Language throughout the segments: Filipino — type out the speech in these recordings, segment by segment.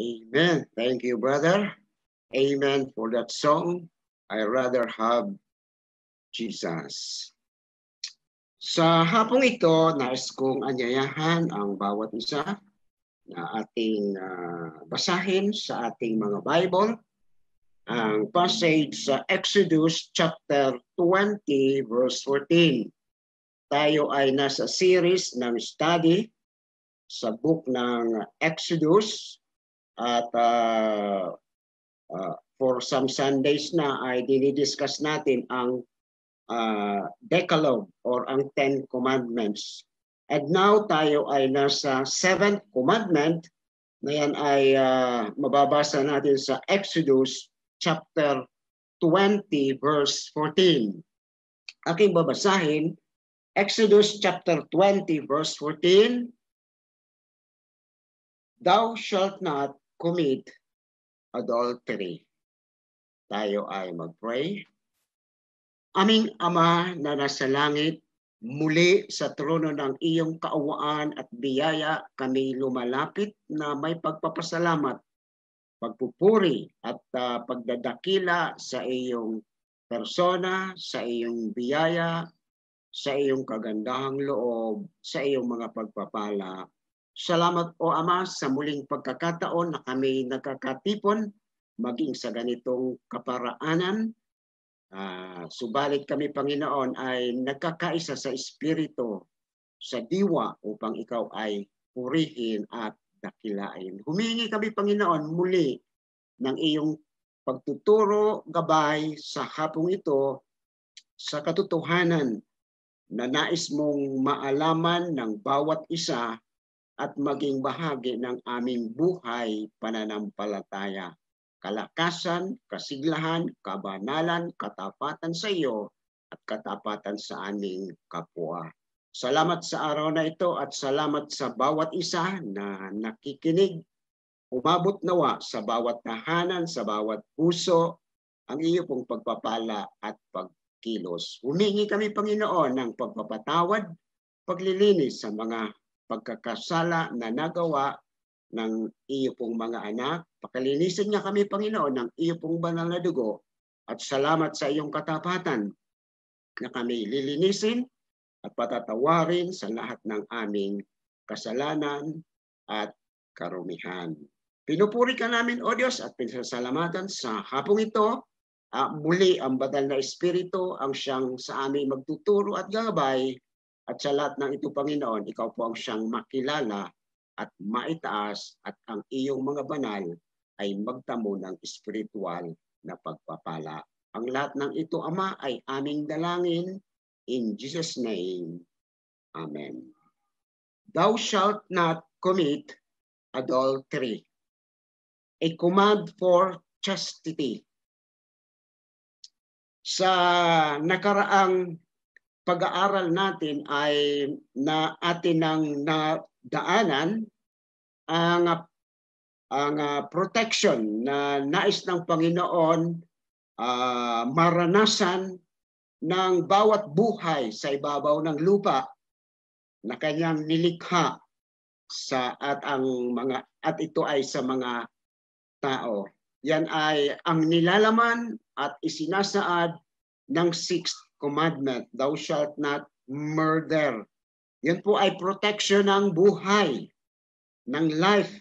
Amen. Thank you, brother. Amen for that song. I rather have Jesus. Sa hapong ito, nais kong anyayahan ang bawat isa na ating uh, basahin sa ating mga Bible. Ang passage sa Exodus chapter 20 verse 14. Tayo ay nasa series ng study sa book ng Exodus at uh, uh, for some Sundays na ay dinidiscuss natin ang uh, Decalogue or ang Ten Commandments. And now tayo ay nasa Seventh Commandment na yan ay uh, mababasa natin sa Exodus chapter 20 verse 14. Aking babasahin Exodus chapter 20 verse 14 Thou shalt not commit adultery. Tayo ay magpray. pray Aming Ama na nasa langit, muli sa trono ng iyong kaawaan at biyaya kami lumalapit na may pagpapasalamat, pagpupuri at uh, pagdadakila sa iyong persona, sa iyong biyaya, sa iyong kagandahang loob, sa iyong mga pagpapala Salamat o Ama sa muling pagkakataon na kami nagkakatipon maging sa ganitong kaparaanan. Uh, subalit kami Panginoon ay nagkakaisa sa Espiritu sa diwa upang ikaw ay purihin at dakilain. Humingi kami Panginoon muli ng iyong pagtuturo gabay sa hapong ito sa katotohanan na nais mong maalaman ng bawat isa at maging bahagi ng aming buhay pananampalataya. Kalakasan, kasiglahan, kabanalan, katapatan sa iyo at katapatan sa aming kapwa. Salamat sa araw na ito at salamat sa bawat isa na nakikinig. Umabot nawa sa bawat tahanan, sa bawat puso, ang iyo pong pagpapala at pagkilos. Humingi kami, Panginoon, ng pagpapatawad, paglilinis sa mga pagkakasala na nagawa ng iyo pong mga anak. Pakalinisin niya kami, Panginoon, ng iyo pong banal na dugo at salamat sa iyong katapatan na kami lilinisin at patatawarin sa lahat ng aming kasalanan at karumihan. Pinupuri ka namin, O Diyos, at pinasasalamatan sa hapong ito. Uh, muli ang Batal na Espiritu ang siyang sa aming magtuturo at gabay at sa lahat ng ito, Panginoon, ikaw po ang siyang makilala at maitaas at ang iyong mga banal ay magtamo ng espiritual na pagpapala. Ang lahat ng ito, Ama, ay aming dalangin. In Jesus' name, Amen. Thou shalt not commit adultery. A command for chastity. Sa nakaraang pag-aaral natin ay na atin ng nadaanan ang ang uh, protection na nais ng Panginoon uh, maranasan ng bawat buhay sa ibabaw ng lupa na kanyang nilikha sa at ang mga at ito ay sa mga tao. Yan ay ang nilalaman at isinasaad ng sixth commandment, thou shalt not murder. Yan po ay protection ng buhay, ng life,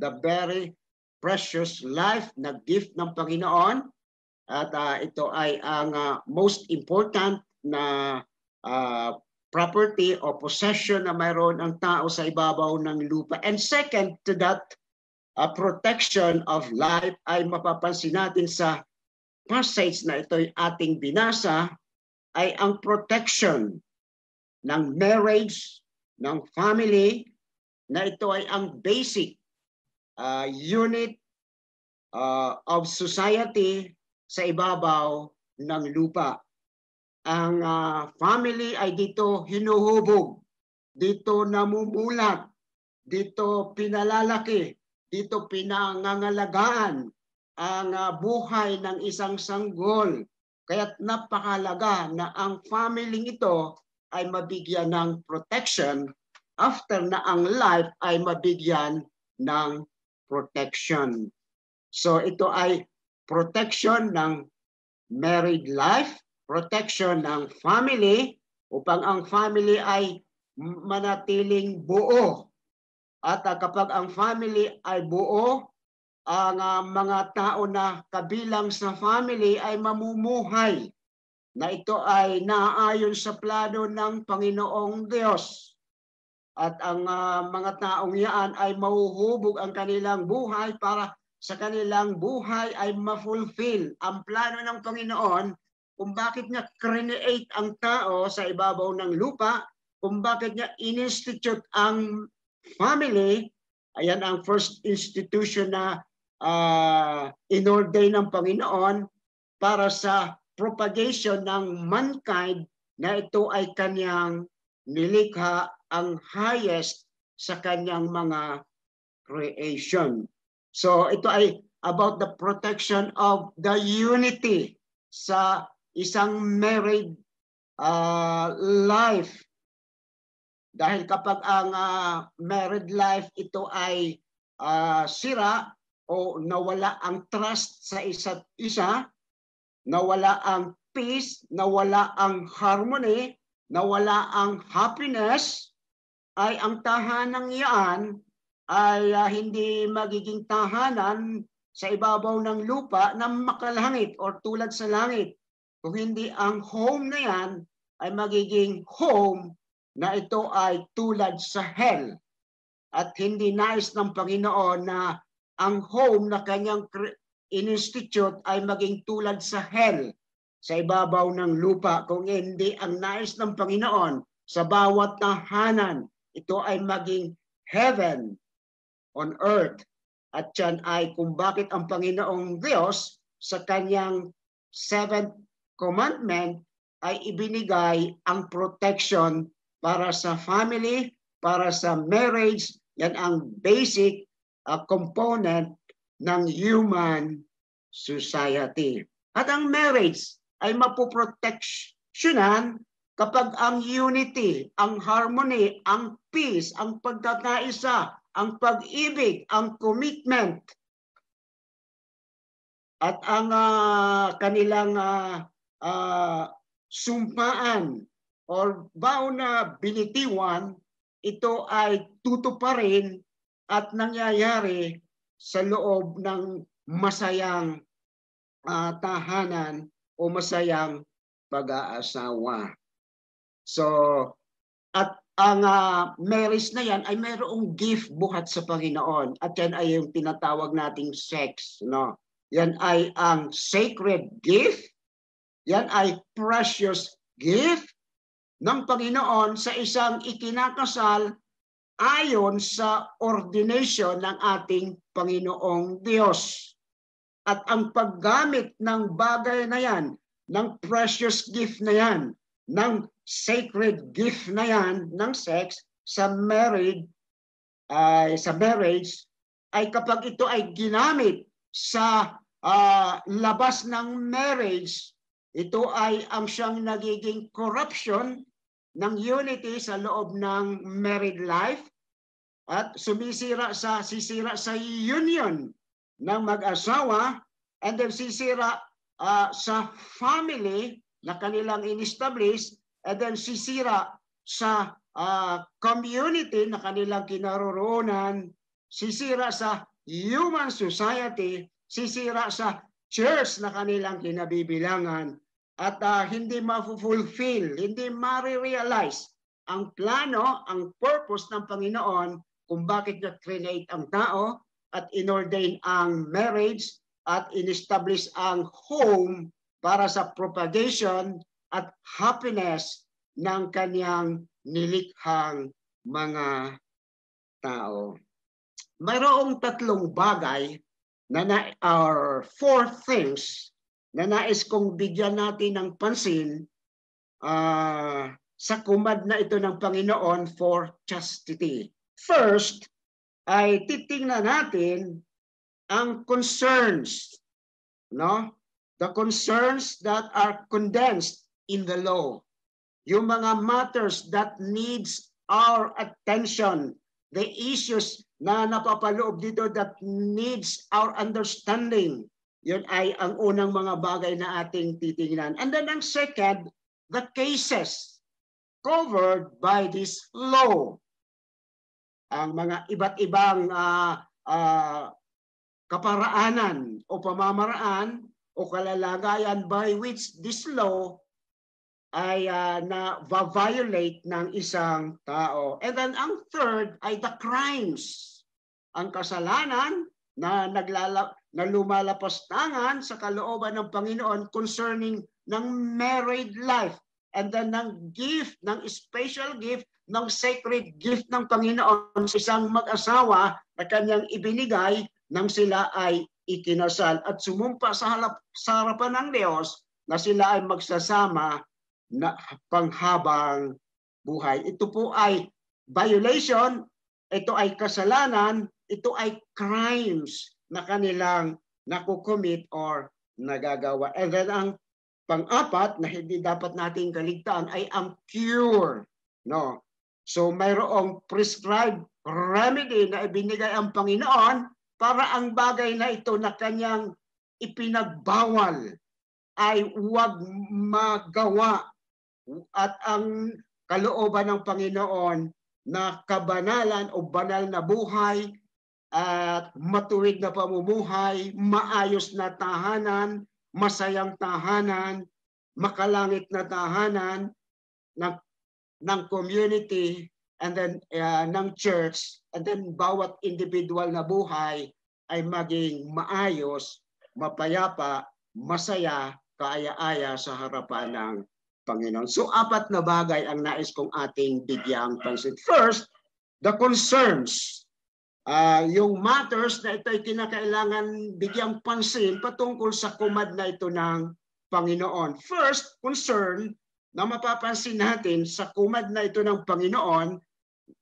the very precious life na gift ng Panginoon. At uh, ito ay ang uh, most important na uh, property o possession na mayroon ang tao sa ibabaw ng lupa. And second to that, uh, protection of life ay mapapansin natin sa passage na ito'y ating binasa ay ang protection ng marriage, ng family, na ito ay ang basic uh, unit uh, of society sa ibabaw ng lupa. Ang uh, family ay dito hinuhubog, dito namumulat, dito pinalalaki, dito pinangangalagaan ang uh, buhay ng isang sanggol kaya napakalaga na ang family ito ay mabigyan ng protection after na ang life ay mabigyan ng protection. So ito ay protection ng married life, protection ng family upang ang family ay manatiling buo. At kapag ang family ay buo, ang uh, mga tao na kabilang sa family ay mamumuhay na ito ay naayon sa plano ng Panginoong Diyos. At ang uh, mga taong yaan ay mauhubog ang kanilang buhay para sa kanilang buhay ay mafulfill ang plano ng Panginoon kung bakit niya create ang tao sa ibabaw ng lupa, kung bakit niya institute ang family, ayan ang first institution na uh, inorder ng Panginoon para sa propagation ng mankind na ito ay kanyang nilikha ang highest sa kanyang mga creation. So ito ay about the protection of the unity sa isang married uh, life. Dahil kapag ang uh, married life ito ay uh, sira, o nawala ang trust sa isa't isa, nawala ang peace, nawala ang harmony, nawala ang happiness, ay ang tahanang iyan ay uh, hindi magiging tahanan sa ibabaw ng lupa ng makalangit or tulad sa langit. Kung hindi ang home na yan ay magiging home na ito ay tulad sa hell. At hindi nais ng Panginoon na ang home na kanyang institute ay maging tulad sa hell sa ibabaw ng lupa kung hindi ang nais ng Panginoon sa bawat tahanan ito ay maging heaven on earth at yan ay kung bakit ang Panginoong Diyos sa kanyang seventh commandment ay ibinigay ang protection para sa family, para sa marriage. Yan ang basic a component ng human society. At ang marriage ay mapoproteksyonan kapag ang unity, ang harmony, ang peace, ang pagkakaisa, ang pag-ibig, ang commitment, at ang uh, kanilang uh, uh, sumpaan or vow na binitiwan, ito ay tutuparin at nangyayari sa loob ng masayang uh, tahanan o masayang pag-aasawa. So, at ang uh, marriage na yan ay mayroong gift buhat sa Panginoon at yan ay yung tinatawag nating sex. No? Yan ay ang sacred gift. Yan ay precious gift ng Panginoon sa isang ikinakasal ayon sa ordination ng ating Panginoong Diyos. At ang paggamit ng bagay na yan, ng precious gift na yan, ng sacred gift na yan, ng sex, sa married, uh, sa marriage, ay kapag ito ay ginamit sa uh, labas ng marriage, ito ay ang siyang nagiging corruption ng unity sa loob ng married life at sumisira sa sisira sa union ng mag-asawa and then sisira uh, sa family na kanilang inestablish and then sisira sa uh, community na kanilang kinaroroonan, sisira sa human society, sisira sa church na kanilang kinabibilangan at uh, hindi ma hindi ma-realize ang plano, ang purpose ng Panginoon kung bakit niya create ang tao at inordain ang marriage at inestablish ang home para sa propagation at happiness ng kanyang nilikhang mga tao. Mayroong tatlong bagay na, na or four things na nais kong bigyan natin ng pansin uh, sa kumad na ito ng Panginoon for chastity. First, ay titingnan natin ang concerns, no? The concerns that are condensed in the law. Yung mga matters that needs our attention, the issues na napapaloob dito that needs our understanding. Yun ay ang unang mga bagay na ating titingnan. And then ang second, the cases covered by this law. Ang mga iba't ibang uh, uh, kaparaanan o pamamaraan o kalalagayan by which this law ay uh, na-violate ng isang tao. And then ang third ay the crimes. Ang kasalanan na naglala na tangan sa kalooban ng Panginoon concerning ng married life and then ng gift, ng special gift, ng sacred gift ng Panginoon sa isang mag-asawa na kanyang ibinigay nang sila ay ikinasal at sumumpa sa, halap, sa harapan ng Diyos na sila ay magsasama na panghabang buhay. Ito po ay violation, ito ay kasalanan, ito ay crimes na kanilang nakukumit or nagagawa. And then ang pang-apat na hindi dapat nating kaligtaan ay ang cure. No? So mayroong prescribed remedy na ibinigay ang Panginoon para ang bagay na ito na kanyang ipinagbawal ay huwag magawa at ang kalooban ng Panginoon na kabanalan o banal na buhay at matuwid na pamumuhay, maayos na tahanan, masayang tahanan, makalangit na tahanan ng, ng community and then uh, ng church and then bawat individual na buhay ay maging maayos, mapayapa, masaya, kaaya-aya sa harapan ng Panginoon. So apat na bagay ang nais kong ating bigyang pansin. First, the concerns uh, yung matters na ito ay kinakailangan bigyang pansin patungkol sa kumad na ito ng Panginoon. First concern na mapapansin natin sa kumad na ito ng Panginoon,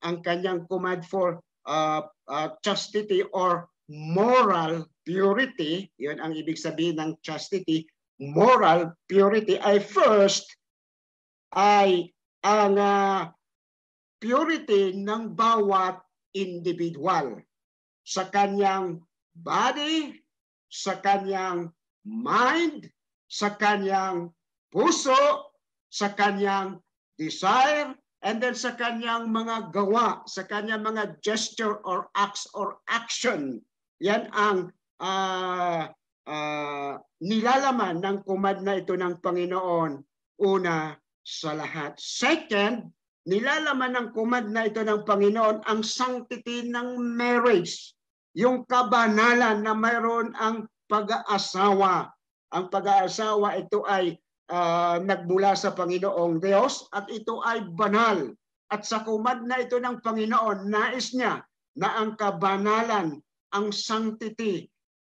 ang kanyang kumad for uh, uh, chastity or moral purity, yun ang ibig sabihin ng chastity, moral purity ay first ay ang uh, purity ng bawat individual, sa kanyang body, sa kanyang mind, sa kanyang puso, sa kanyang desire, and then sa kanyang mga gawa, sa kanyang mga gesture or acts or action. Yan ang uh, uh, nilalaman ng command na ito ng Panginoon. Una sa lahat. Second, nilalaman ng command na ito ng Panginoon ang sanctity ng marriage, yung kabanalan na mayroon ang pag-aasawa. Ang pag-aasawa ito ay uh, nagmula sa Panginoong Diyos at ito ay banal. At sa kumad na ito ng Panginoon, nais niya na ang kabanalan, ang sanctity,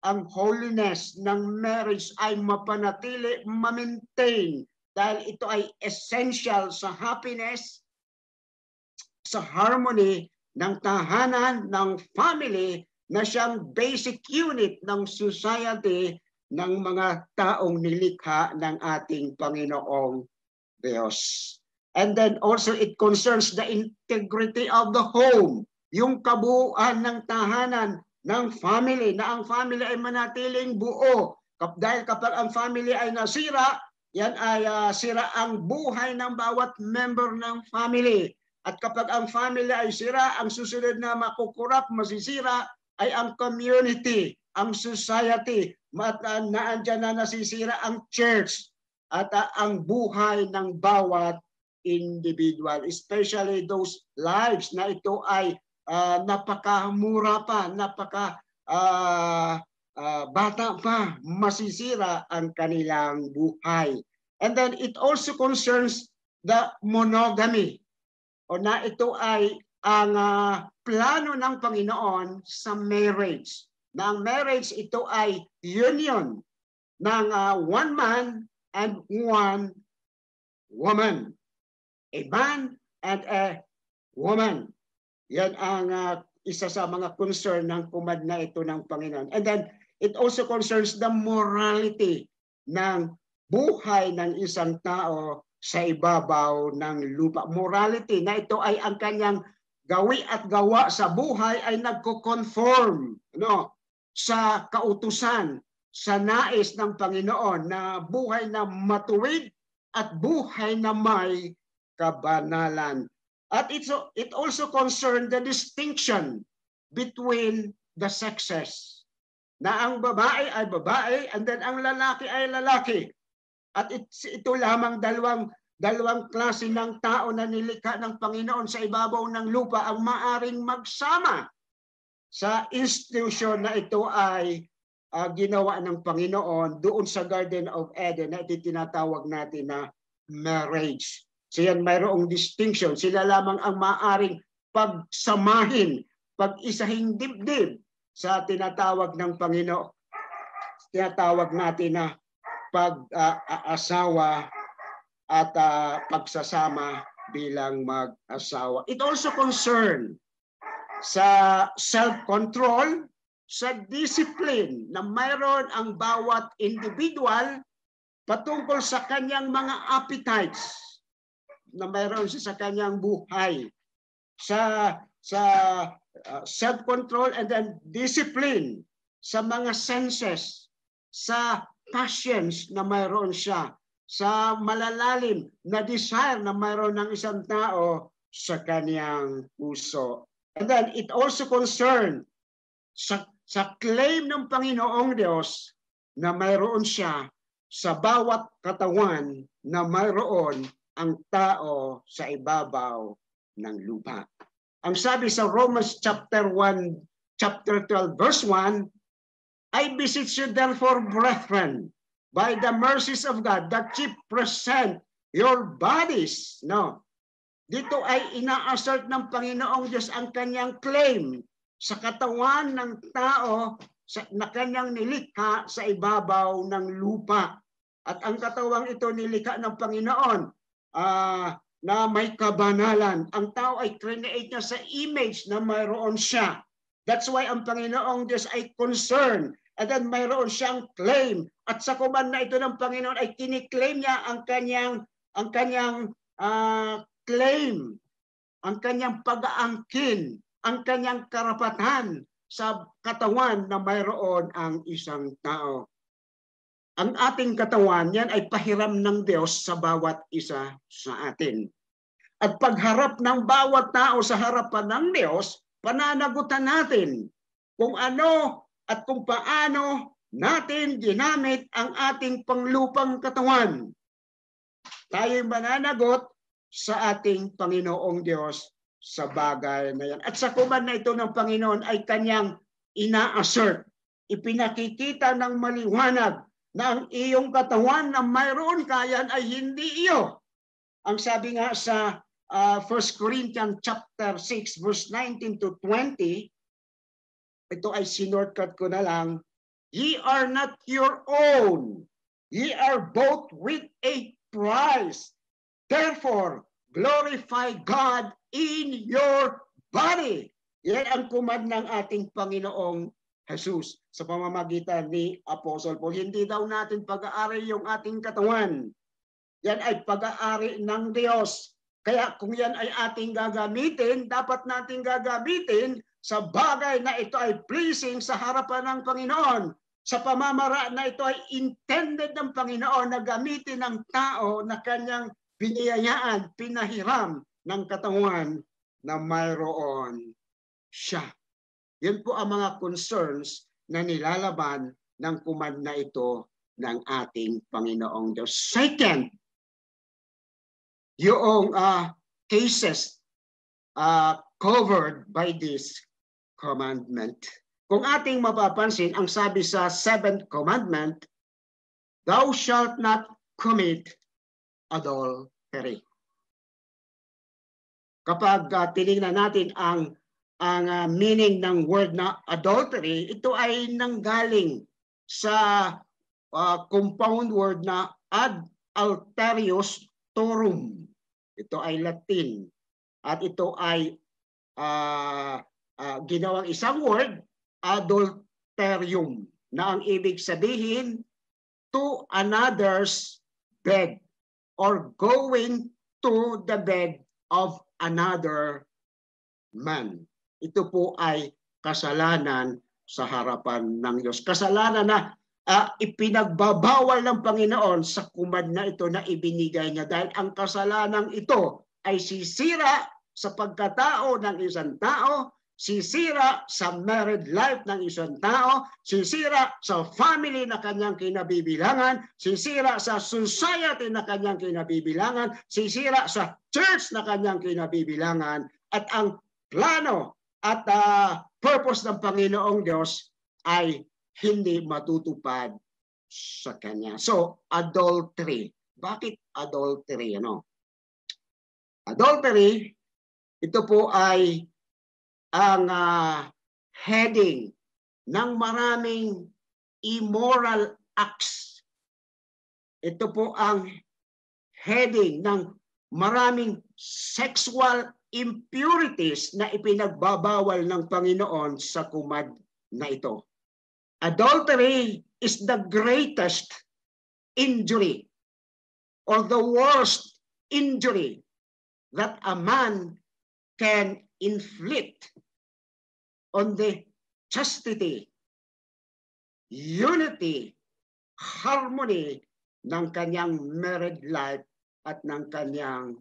ang holiness ng marriage ay mapanatili, ma-maintain dahil ito ay essential sa happiness sa harmony ng tahanan ng family na siyang basic unit ng society ng mga taong nilikha ng ating Panginoong Diyos. And then also it concerns the integrity of the home, yung kabuuan ng tahanan ng family, na ang family ay manatiling buo. Dahil kapag ang family ay nasira, yan ay uh, sira ang buhay ng bawat member ng family. At kapag ang family ay sira, ang susunod na makukurap, masisira ay ang community, ang society. At uh, ah, naandyan na nasisira ang church at uh, ang buhay ng bawat individual. Especially those lives na ito ay uh, napakamura pa, napaka uh, uh, bata pa, masisira ang kanilang buhay. And then it also concerns the monogamy o na ito ay ang uh, plano ng Panginoon sa marriage. Na ang marriage ito ay union ng uh, one man and one woman. A man and a woman. Yan ang uh, isa sa mga concern ng kumad na ito ng Panginoon. And then, it also concerns the morality ng buhay ng isang tao sa ibabaw ng lupa. Morality na ito ay ang kanyang gawi at gawa sa buhay ay nagko-conform no, sa kautusan, sa nais ng Panginoon na buhay na matuwid at buhay na may kabanalan. At it's, it also concerned the distinction between the sexes. Na ang babae ay babae and then ang lalaki ay lalaki. At ito lamang dalawang dalawang klase ng tao na nilikha ng Panginoon sa ibabaw ng lupa ang maaring magsama sa institusyon na ito ay uh, ginawa ng Panginoon doon sa Garden of Eden na ito tinatawag natin na marriage. So yan mayroong distinction. Sila lamang ang maaring pagsamahin, pag-isahing dibdib sa tinatawag ng Panginoon tinatawag natin na pag-asawa ah, ah, uh, at uh, pagsasama bilang mag-asawa. It also concern sa self-control, sa discipline na mayroon ang bawat individual patungkol sa kanyang mga appetites na mayroon siya sa kanyang buhay. Sa sa uh, self-control and then discipline sa mga senses, sa patience na mayroon siya, sa malalalim na desire na mayroon ng isang tao sa kaniyang puso. And then it also concern sa, sa claim ng Panginoong Diyos na mayroon siya sa bawat katawan na mayroon ang tao sa ibabaw ng lupa. Ang sabi sa Romans chapter 1 chapter 12 verse 1, I beseech you therefore, brethren, by the mercies of God, that ye present your bodies. No. Dito ay ina-assert ng Panginoong Diyos ang kanyang claim sa katawan ng tao sa, na kanyang nilikha sa ibabaw ng lupa. At ang katawang ito nilikha ng Panginoon uh, na may kabanalan. Ang tao ay create niya sa image na mayroon siya. That's why ang Panginoong Diyos ay concerned And then mayroon siyang claim. At sa command na ito ng Panginoon ay kiniklaim niya ang kanyang ang kanyang uh, claim, ang kanyang pag-aangkin, ang kanyang karapatan sa katawan na mayroon ang isang tao. Ang ating katawan yan ay pahiram ng Diyos sa bawat isa sa atin. At pagharap ng bawat tao sa harapan ng Diyos, pananagutan natin kung ano at kung paano natin ginamit ang ating panglupang katawan. Tayo'y mananagot sa ating Panginoong Diyos sa bagay na yan. At sa kuman na ito ng Panginoon ay kanyang ina-assert. Ipinakikita ng maliwanag na ang iyong katawan na mayroon kayan ay hindi iyo. Ang sabi nga sa uh, ah, 1 Corinthians chapter 6 verse 19 to 20, ito ay sinortcut ko na lang, ye are not your own. Ye are both with a price. Therefore, glorify God in your body. Yan ang kumad ng ating Panginoong Jesus sa pamamagitan ni Apostle Paul. Hindi daw natin pag-aari yung ating katawan. Yan ay pag-aari ng Diyos. Kaya kung yan ay ating gagamitin, dapat nating gagamitin sa bagay na ito ay pleasing sa harapan ng Panginoon. Sa pamamaraan na ito ay intended ng Panginoon na gamitin ng tao na kanyang biniyayaan, pinahiram ng katawan na mayroon siya. Yan po ang mga concerns na nilalaban ng kumad na ito ng ating Panginoong Diyos. Second, yung uh, cases uh, covered by this commandment. Kung ating mapapansin, ang sabi sa seventh commandment, Thou shalt not commit adultery. Kapag uh, tinignan natin ang ang uh, meaning ng word na adultery, ito ay nanggaling sa uh, compound word na ad alterius torum. Ito ay Latin at ito ay uh, uh, ginawang isang word, adulterium, na ang ibig sabihin, to another's bed or going to the bed of another man. Ito po ay kasalanan sa harapan ng Diyos. Kasalanan na uh, ipinagbabawal ng Panginoon sa kumad na ito na ibinigay niya dahil ang kasalanang ito ay sisira sa pagkatao ng isang tao sisira sa married life ng isang tao, sisira sa family na kanyang kinabibilangan, sisira sa society na kanyang kinabibilangan, sisira sa church na kanyang kinabibilangan. At ang plano at uh, purpose ng Panginoong Diyos ay hindi matutupad sa kanya. So, adultery. Bakit adultery? Ano? Adultery, ito po ay ang uh, heading ng maraming immoral acts. Ito po ang heading ng maraming sexual impurities na ipinagbabawal ng Panginoon sa kumad na ito. Adultery is the greatest injury or the worst injury that a man can inflict on the chastity, unity, harmony ng kanyang married life at ng kanyang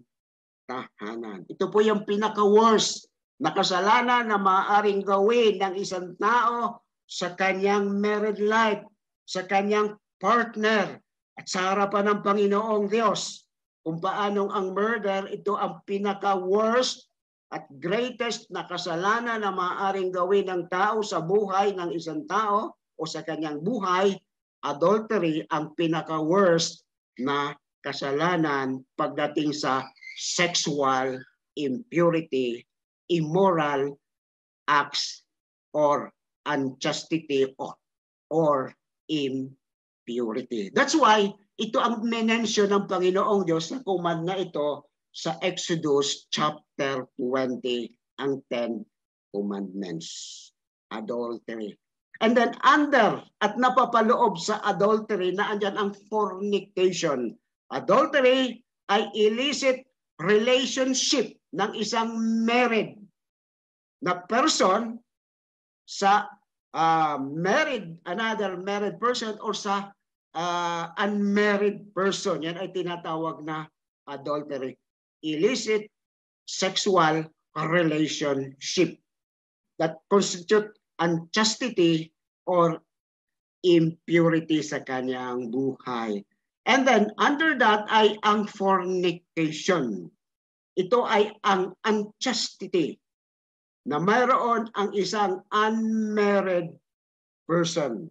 tahanan. Ito po yung pinaka-worst na kasalanan na maaaring gawin ng isang tao sa kanyang married life, sa kanyang partner, at sa harapan ng Panginoong Diyos. Kung paanong ang murder, ito ang pinaka-worst at greatest na kasalanan na maaaring gawin ng tao sa buhay ng isang tao o sa kanyang buhay, adultery ang pinaka-worst na kasalanan pagdating sa sexual impurity, immoral acts or unchastity or, or impurity. That's why ito ang menensyo ng Panginoong Diyos na command na ito sa Exodus chapter 20 ang 10 commandments. Adultery. And then under at napapaloob sa adultery na andyan ang fornication. Adultery ay illicit relationship ng isang married na person sa uh, married, another married person or sa uh, unmarried person. Yan ay tinatawag na adultery illicit sexual relationship that constitute unchastity or impurity sa kanyang buhay. And then under that ay ang fornication. Ito ay ang unchastity na mayroon ang isang unmarried person.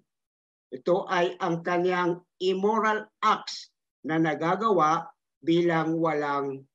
Ito ay ang kanyang immoral acts na nagagawa bilang walang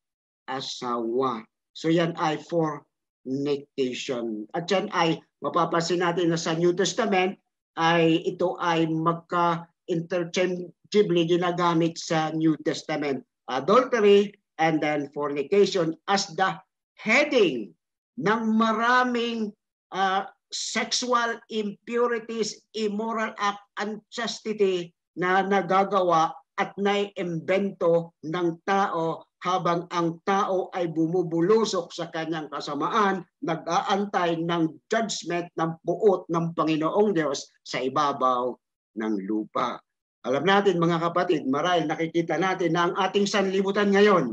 asawa. So yan ay fornication. At yan ay mapapansin natin na sa New Testament ay ito ay magka-interchangeably ginagamit sa New Testament. Adultery and then fornication as the heading ng maraming uh, sexual impurities, immoral act, unchastity na nagagawa at naiimbento ng tao habang ang tao ay bumubulusok sa kanyang kasamaan, nag-aantay ng judgment ng buot ng Panginoong Diyos sa ibabaw ng lupa. Alam natin mga kapatid, marahil nakikita natin na ang ating sanlibutan ngayon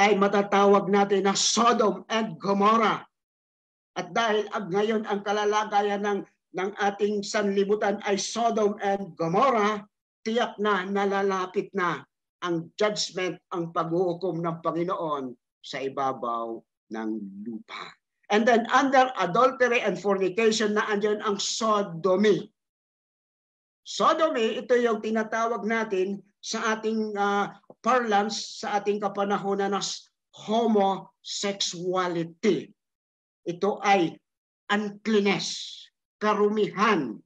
ay matatawag natin na Sodom and Gomorrah. At dahil ag ngayon ang kalalagayan ng, ng ating sanlibutan ay Sodom and Gomorrah, tiyak na nalalapit na ang judgment, ang paghuhukom ng Panginoon sa ibabaw ng lupa. And then under adultery and fornication na andyan ang sodomy. Sodomy, ito yung tinatawag natin sa ating uh, parlance, sa ating kapanahonan na homosexuality. Ito ay uncleanness, karumihan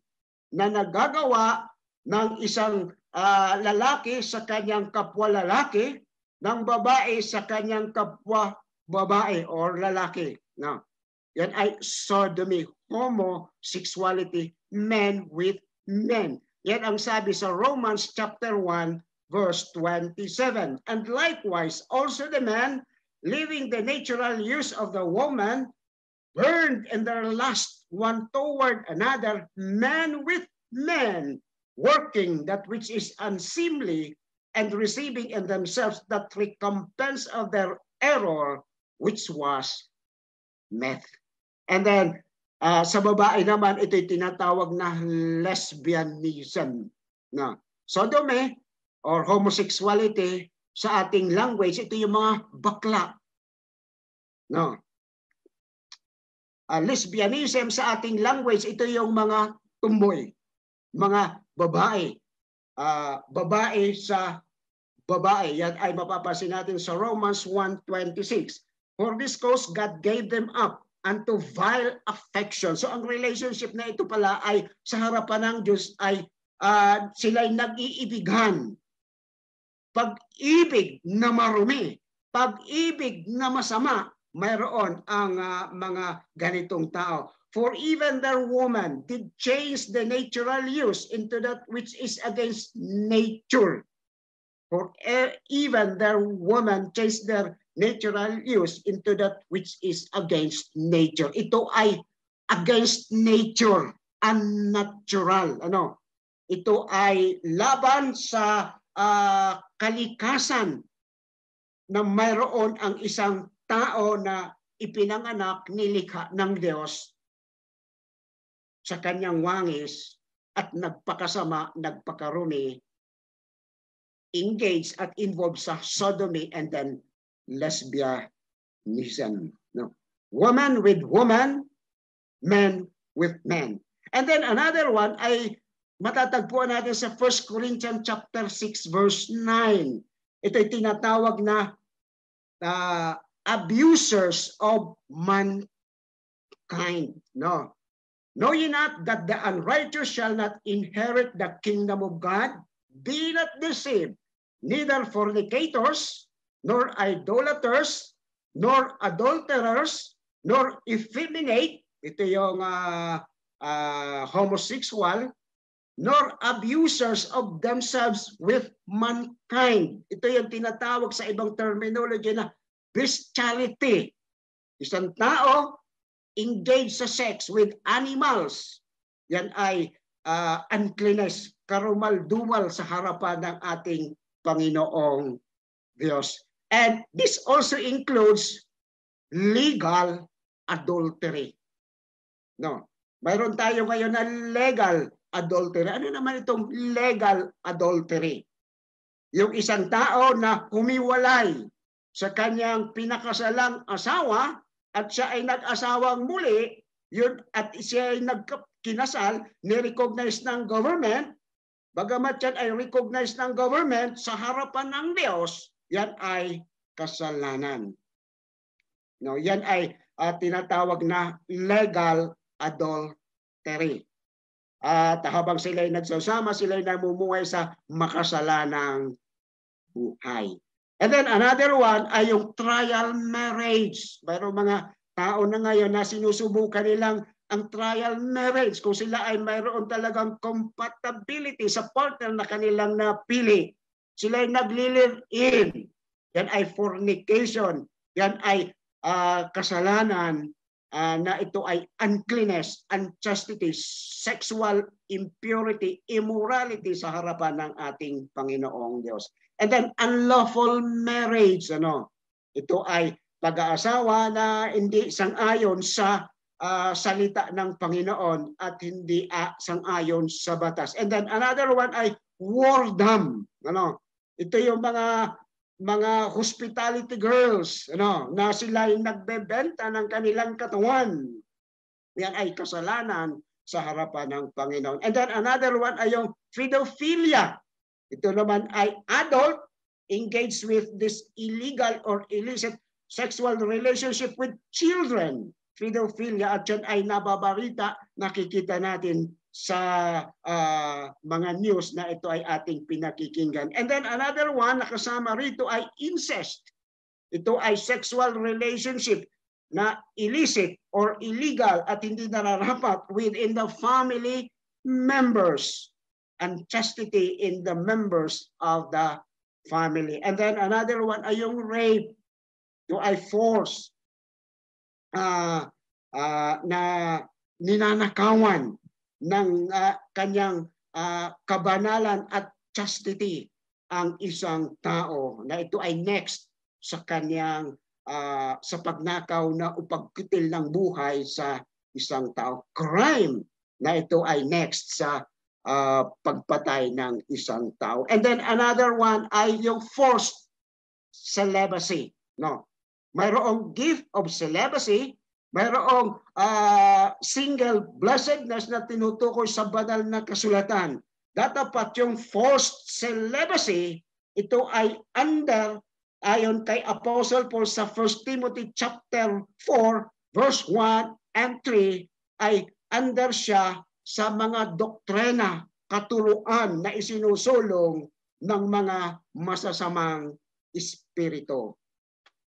na nagagawa ng isang uh, lalaki sa kanyang kapwa lalaki ng babae sa kanyang kapwa babae or lalaki. No. yan ay sodomy, homosexuality, men with men. Yan ang sabi sa Romans chapter 1 verse 27. And likewise, also the man, leaving the natural use of the woman, burned in their lust one toward another, man with men, working that which is unseemly, and receiving in themselves that recompense of their error, which was meth. And then, uh, sa babae naman, ito'y tinatawag na lesbianism. Na sodomy or homosexuality sa ating language, ito yung mga bakla. No. Uh, ah, lesbianism sa ating language, ito yung mga tumboy, mga babae. Uh, babae sa babae. Yan ay mapapasin natin sa Romans 1.26. For this cause God gave them up unto vile affection. So ang relationship na ito pala ay sa harapan ng Diyos ay uh, sila'y nag-iibigan. Pag-ibig na marumi, pag-ibig na masama, mayroon ang uh, mga ganitong tao. For even their woman did change the natural use into that which is against nature. For e, even their woman changed their natural use into that which is against nature. Ito ay against nature, unnatural. Ano? Ito ay laban sa uh, kalikasan na mayroon ang isang tao na ipinanganak nilikha ng Diyos sa kanyang wangis at nagpakasama, nagpakarumi, engaged at involved sa sodomy and then lesbianism. No? Woman with woman, men with men. And then another one ay matatagpuan natin sa 1 Corinthians chapter 6 verse 9. Ito ay tinatawag na uh, abusers of mankind. No? Know ye not that the unrighteous shall not inherit the kingdom of God? Be not deceived, neither fornicators, nor idolaters, nor adulterers, nor effeminate, ito yung uh, uh, homosexual, nor abusers of themselves with mankind. Ito yung tinatawag sa ibang terminology na bestiality. Isang tao engage sa sex with animals, yan ay uh, uncleanness, karumaldumal sa harapan ng ating Panginoong Diyos. And this also includes legal adultery. No. Mayroon tayo ngayon na legal adultery. Ano naman itong legal adultery? Yung isang tao na humiwalay sa kanyang pinakasalang asawa at siya ay nag-asawang muli yun, at siya ay nagkinasal, nirecognize ng government, bagamat yan ay recognized ng government sa harapan ng Diyos, yan ay kasalanan. No, yan ay uh, tinatawag na legal adultery. At habang sila ay nagsasama, sila ay namumuhay sa makasalanang buhay. And then another one ay yung trial marriage. Mayroong mga tao na ngayon na sinusubukan nilang ang trial marriage kung sila ay mayroon talagang compatibility sa partner na kanilang napili. Sila ay nagli in. Yan ay fornication. Yan ay uh, kasalanan uh, na ito ay uncleanness, unchastity, sexual impurity, immorality sa harapan ng ating Panginoong Diyos. And then unlawful marriage, ano? Ito ay pag-aasawa na hindi sang-ayon sa uh, salita ng Panginoon at hindi uh, sang-ayon sa batas. And then another one ay whoredom, ano? Ito yung mga mga hospitality girls, ano, na sila yung nagbebenta ng kanilang katawan. Yan ay kasalanan sa harapan ng Panginoon. And then another one ay yung pedophilia. Ito naman ay adult engaged with this illegal or illicit sexual relationship with children. Pedophilia at yan ay nababarita, nakikita natin sa uh, mga news na ito ay ating pinakikinggan. And then another one na kasama rito ay incest. Ito ay sexual relationship na illicit or illegal at hindi nararapat within the family members and chastity in the members of the family. And then another one ay ah, yung rape. Do I force uh, uh, na ninanakawan ng uh, kanyang uh, kabanalan at chastity ang isang tao na ito ay next sa kanyang uh, sa pagnakaw na upagkutil ng buhay sa isang tao. Crime na ito ay next sa uh, pagpatay ng isang tao. And then another one ay yung forced celibacy. No? Mayroong gift of celibacy, mayroong uh, single blessedness na tinutukoy sa banal na kasulatan. Datapat yung forced celibacy, ito ay under ayon kay Apostle Paul sa 1 Timothy chapter 4 verse 1 and 3 ay under siya sa mga doktrina, katuluan na isinusulong ng mga masasamang espiritu.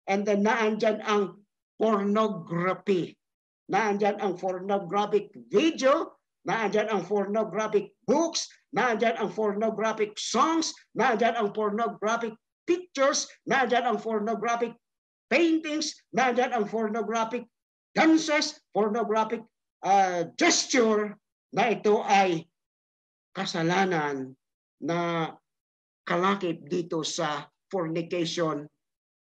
And then naandyan ang pornography. Naandyan ang pornographic video, naandyan ang pornographic books, naandyan ang pornographic songs, naandyan ang pornographic pictures, naandyan ang pornographic paintings, naandyan ang pornographic dances, pornographic uh, gesture, na ito ay kasalanan na kalakip dito sa fornication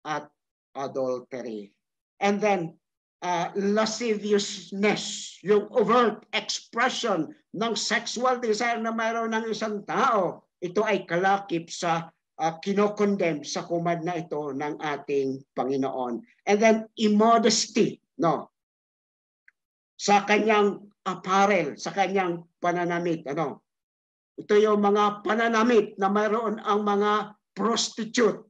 at adultery. And then, uh, lasciviousness, yung overt expression ng sexual desire na mayroon ng isang tao, ito ay kalakip sa uh, kinokondemn sa kumad na ito ng ating Panginoon. And then, immodesty, no? Sa kanyang apparel sa kanyang pananamit. Ano? Ito yung mga pananamit na mayroon ang mga prostitute.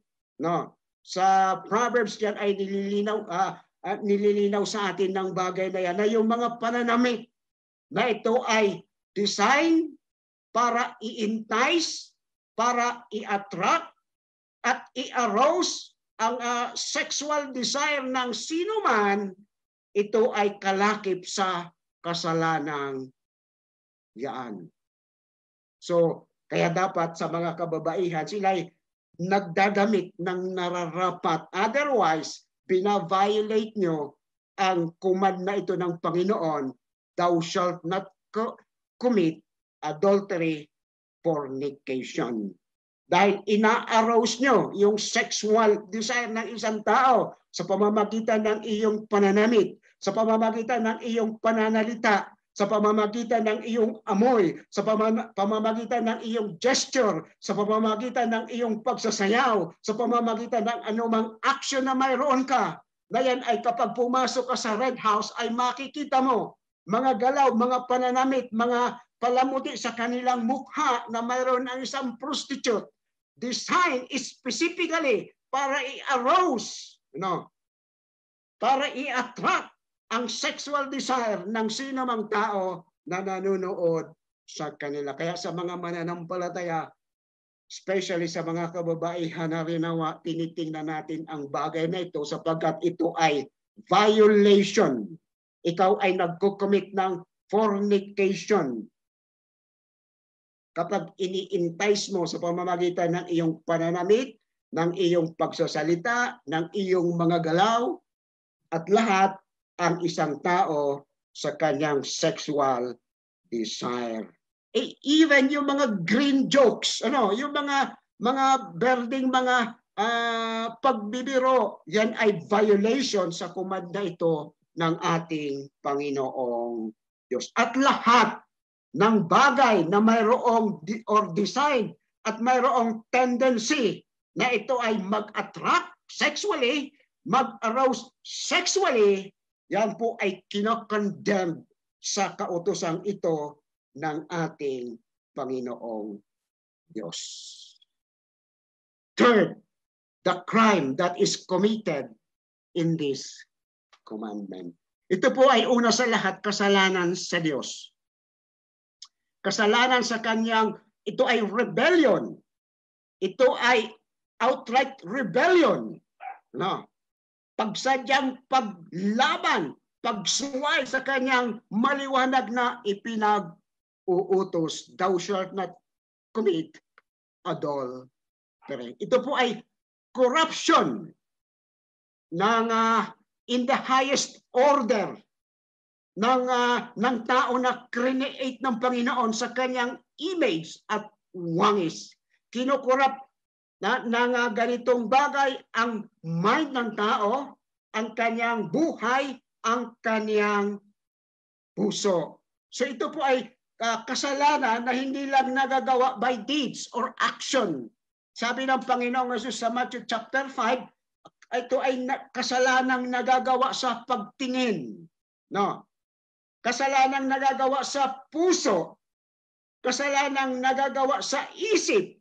No? Sa Proverbs yan ay nililinaw, uh, uh, nililinaw sa atin ng bagay na yan na yung mga pananamit na ito ay design para i-entice, para i-attract, at i-arouse ang uh, sexual desire ng sino man, ito ay kalakip sa kasalanang yaan. So, kaya dapat sa mga kababaihan, sila ay nagdadamit ng nararapat. Otherwise, binaviolate nyo ang command na ito ng Panginoon, thou shalt not co- commit adultery, fornication. Dahil ina-arouse nyo yung sexual desire ng isang tao sa pamamagitan ng iyong pananamit sa pamamagitan ng iyong pananalita, sa pamamagitan ng iyong amoy, sa pamamagitan ng iyong gesture, sa pamamagitan ng iyong pagsasayaw, sa pamamagitan ng anumang action na mayroon ka, na yan ay kapag pumasok ka sa Red House ay makikita mo mga galaw, mga pananamit, mga palamuti sa kanilang mukha na mayroon ang isang prostitute. Design specifically para i-arouse, you know, para i-attract ang sexual desire ng sino mang tao na nanonood sa kanila. Kaya sa mga mananampalataya, especially sa mga kababaihan na rinawa, tinitingnan natin ang bagay na ito sapagkat ito ay violation. Ikaw ay nagko-commit ng fornication. Kapag ini-entice mo sa pamamagitan ng iyong pananamit, ng iyong pagsasalita, ng iyong mga galaw, at lahat ang isang tao sa kanyang sexual desire. Eh, even yung mga green jokes, ano, yung mga mga berding mga uh, pagbibiro, yan ay violation sa kumanda ito ng ating Panginoong Diyos. At lahat ng bagay na mayroong de- or design at mayroong tendency na ito ay mag-attract sexually, mag-arouse sexually, yan po ay kinakondemn sa kautosang ito ng ating Panginoong Diyos. Third, the crime that is committed in this commandment. Ito po ay una sa lahat, kasalanan sa Diyos. Kasalanan sa kanyang, ito ay rebellion. Ito ay outright rebellion. No? pagsadyang paglaban, pagsuway sa kanyang maliwanag na ipinag-uutos. Thou shalt not commit adultery. Ito po ay corruption ng uh, in the highest order ng uh, ng tao na create ng Panginoon sa kanyang image at wangis. Kinukurap na, na ganitong bagay ang mind ng tao, ang kanyang buhay, ang kanyang puso. So ito po ay uh, kasalanan na hindi lang nagagawa by deeds or action. Sabi ng Panginoong Jesus sa Matthew chapter 5, ito ay na, kasalanang nagagawa sa pagtingin. No. Kasalanang nagagawa sa puso. Kasalanang nagagawa sa isip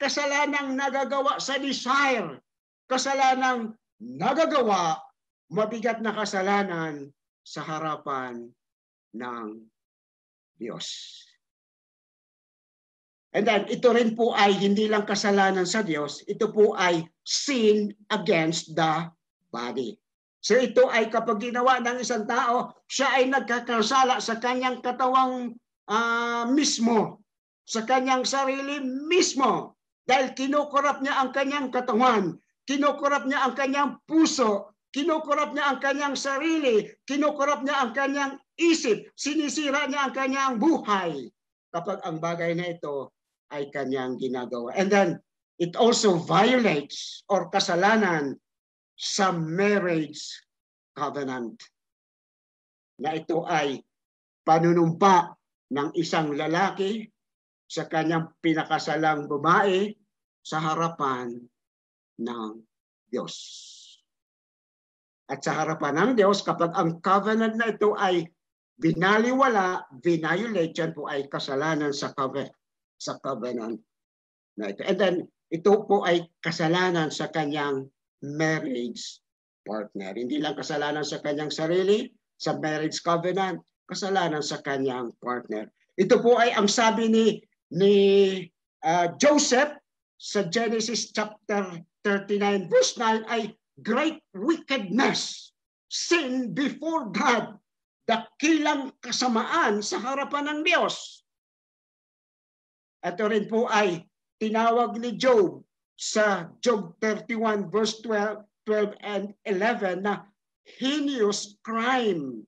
kasalanang nagagawa sa desire, kasalanang nagagawa, mabigat na kasalanan sa harapan ng Diyos. And then, ito rin po ay hindi lang kasalanan sa Diyos, ito po ay sin against the body. So ito ay kapag ginawa ng isang tao, siya ay nagkakasala sa kanyang katawang uh, mismo, sa kanyang sarili mismo. Dahil kinukurap niya ang kanyang katawan, kinukurap niya ang kanyang puso, kinukurap niya ang kanyang sarili, kinukurap niya ang kanyang isip, sinisira niya ang kanyang buhay kapag ang bagay na ito ay kanyang ginagawa. And then, it also violates or kasalanan sa marriage covenant na ito ay panunumpa ng isang lalaki sa kanyang pinakasalang babae sa harapan ng Diyos. At sa harapan ng Diyos, kapag ang covenant na ito ay binaliwala, binayulate, po ay kasalanan sa covenant, sa covenant na ito. And then, ito po ay kasalanan sa kanyang marriage partner. Hindi lang kasalanan sa kanyang sarili, sa marriage covenant, kasalanan sa kanyang partner. Ito po ay ang sabi ni ni uh, Joseph sa Genesis chapter 39 verse 9 ay great wickedness, sin before God, dakilang kasamaan sa harapan ng Diyos. Ito rin po ay tinawag ni Job sa Job 31 verse 12, 12 and 11 na heinous crime.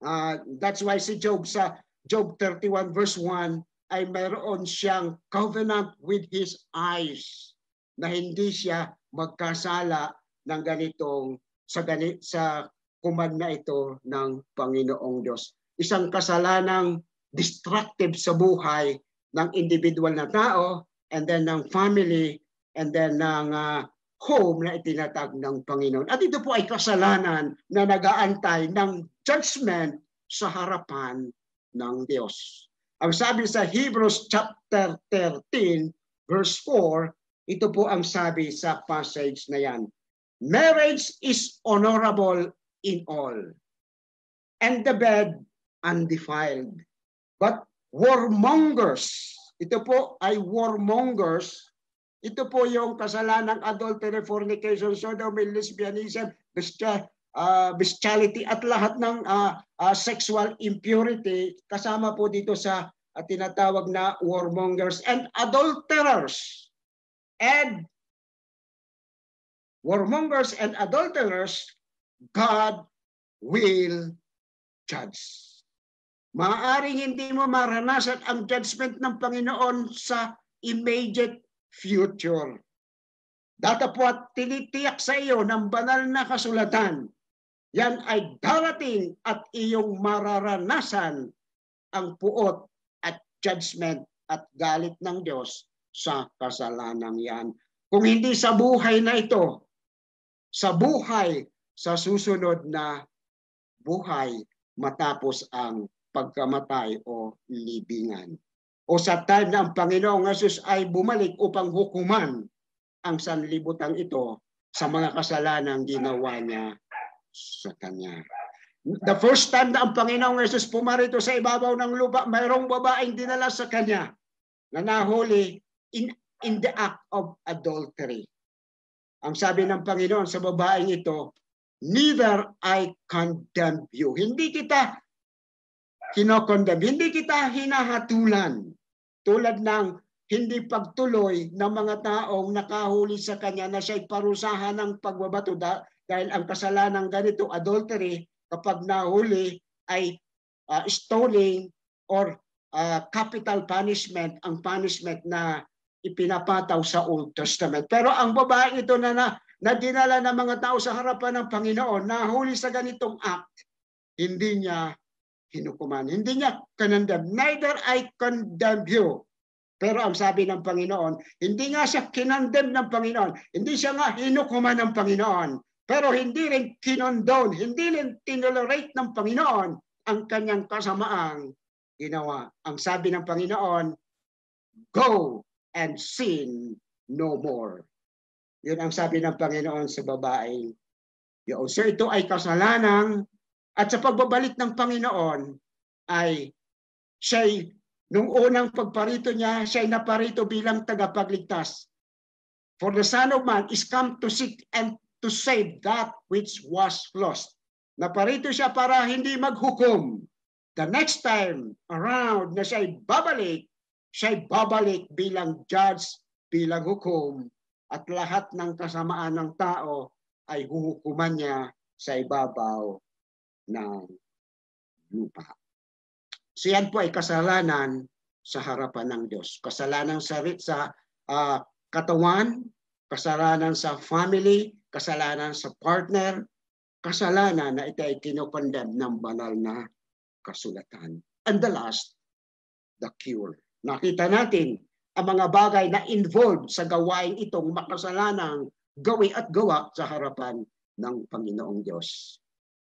Uh, that's why si Job sa Job 31 verse 1 ay mayroon siyang covenant with his eyes na hindi siya magkasala ng ganitong sa ganit sa kumad na ito ng Panginoong Diyos. Isang kasalanang destructive sa buhay ng individual na tao and then ng family and then ng uh, home na itinatag ng Panginoon. At ito po ay kasalanan na nagaantay ng judgment sa harapan ng Diyos. Ang sabi sa Hebrews chapter 13 verse 4, ito po ang sabi sa passage na yan. Marriage is honorable in all, and the bed undefiled. But warmongers, ito po ay warmongers, ito po yung kasalanang adultery, fornication, sodomy, lesbianism, basta uh, bestiality at lahat ng uh, uh, sexual impurity kasama po dito sa uh, tinatawag na warmongers and adulterers. And warmongers and adulterers, God will judge. Maaring hindi mo maranasan ang judgment ng Panginoon sa immediate future. Dapat Datapwat tinitiyak sa iyo ng banal na kasulatan yan ay darating at iyong mararanasan ang puot at judgment at galit ng Diyos sa kasalanan yan. Kung hindi sa buhay na ito, sa buhay, sa susunod na buhay matapos ang pagkamatay o libingan. O sa time na ang Panginoong Yesus ay bumalik upang hukuman ang sanlibutan ito sa mga kasalanang ginawa niya sa Kanya. The first time na ang Panginoong Yesus pumarito sa ibabaw ng lupa, mayroong babaeng dinala sa Kanya na nahuli in, in the act of adultery. Ang sabi ng Panginoon sa babaeng ito, neither I condemn you. Hindi kita kinokondemn. Hindi kita hinahatulan. Tulad ng hindi pagtuloy ng mga taong nakahuli sa kanya na siya'y parusahan ng pagbabato dahil ang kasalanan ganito, adultery, kapag nahuli ay uh, stoning or uh, capital punishment ang punishment na ipinapataw sa Old Testament. Pero ang babae ito na, na, na dinala ng mga tao sa harapan ng Panginoon, nahuli sa ganitong act, hindi niya hinukuman. Hindi niya kanandam. Neither I condemn you. Pero ang sabi ng Panginoon, hindi nga siya kinandem ng Panginoon. Hindi siya nga hinukuman ng Panginoon. Pero hindi rin kinondone, hindi rin tinolerate ng Panginoon ang kanyang kasamaang ginawa. Ang sabi ng Panginoon, go and sin no more. Yun ang sabi ng Panginoon sa babae. Yun. So ito ay kasalanan at sa pagbabalik ng Panginoon ay siya'y nung unang pagparito niya, siya'y naparito bilang tagapagligtas. For the Son of Man is come to seek and to save that which was lost. Naparito siya para hindi maghukom. The next time around na siya'y babalik, siya'y babalik bilang judge, bilang hukom, at lahat ng kasamaan ng tao ay huhukuman niya sa ibabaw ng lupa. So yan po ay kasalanan sa harapan ng Diyos. Kasalanan sa, sa uh, katawan, kasalanan sa family, kasalanan sa partner, kasalanan na ito ay kinokondemn ng banal na kasulatan. And the last, the cure. Nakita natin ang mga bagay na involved sa gawain itong makasalanang gawi at gawa sa harapan ng Panginoong Diyos.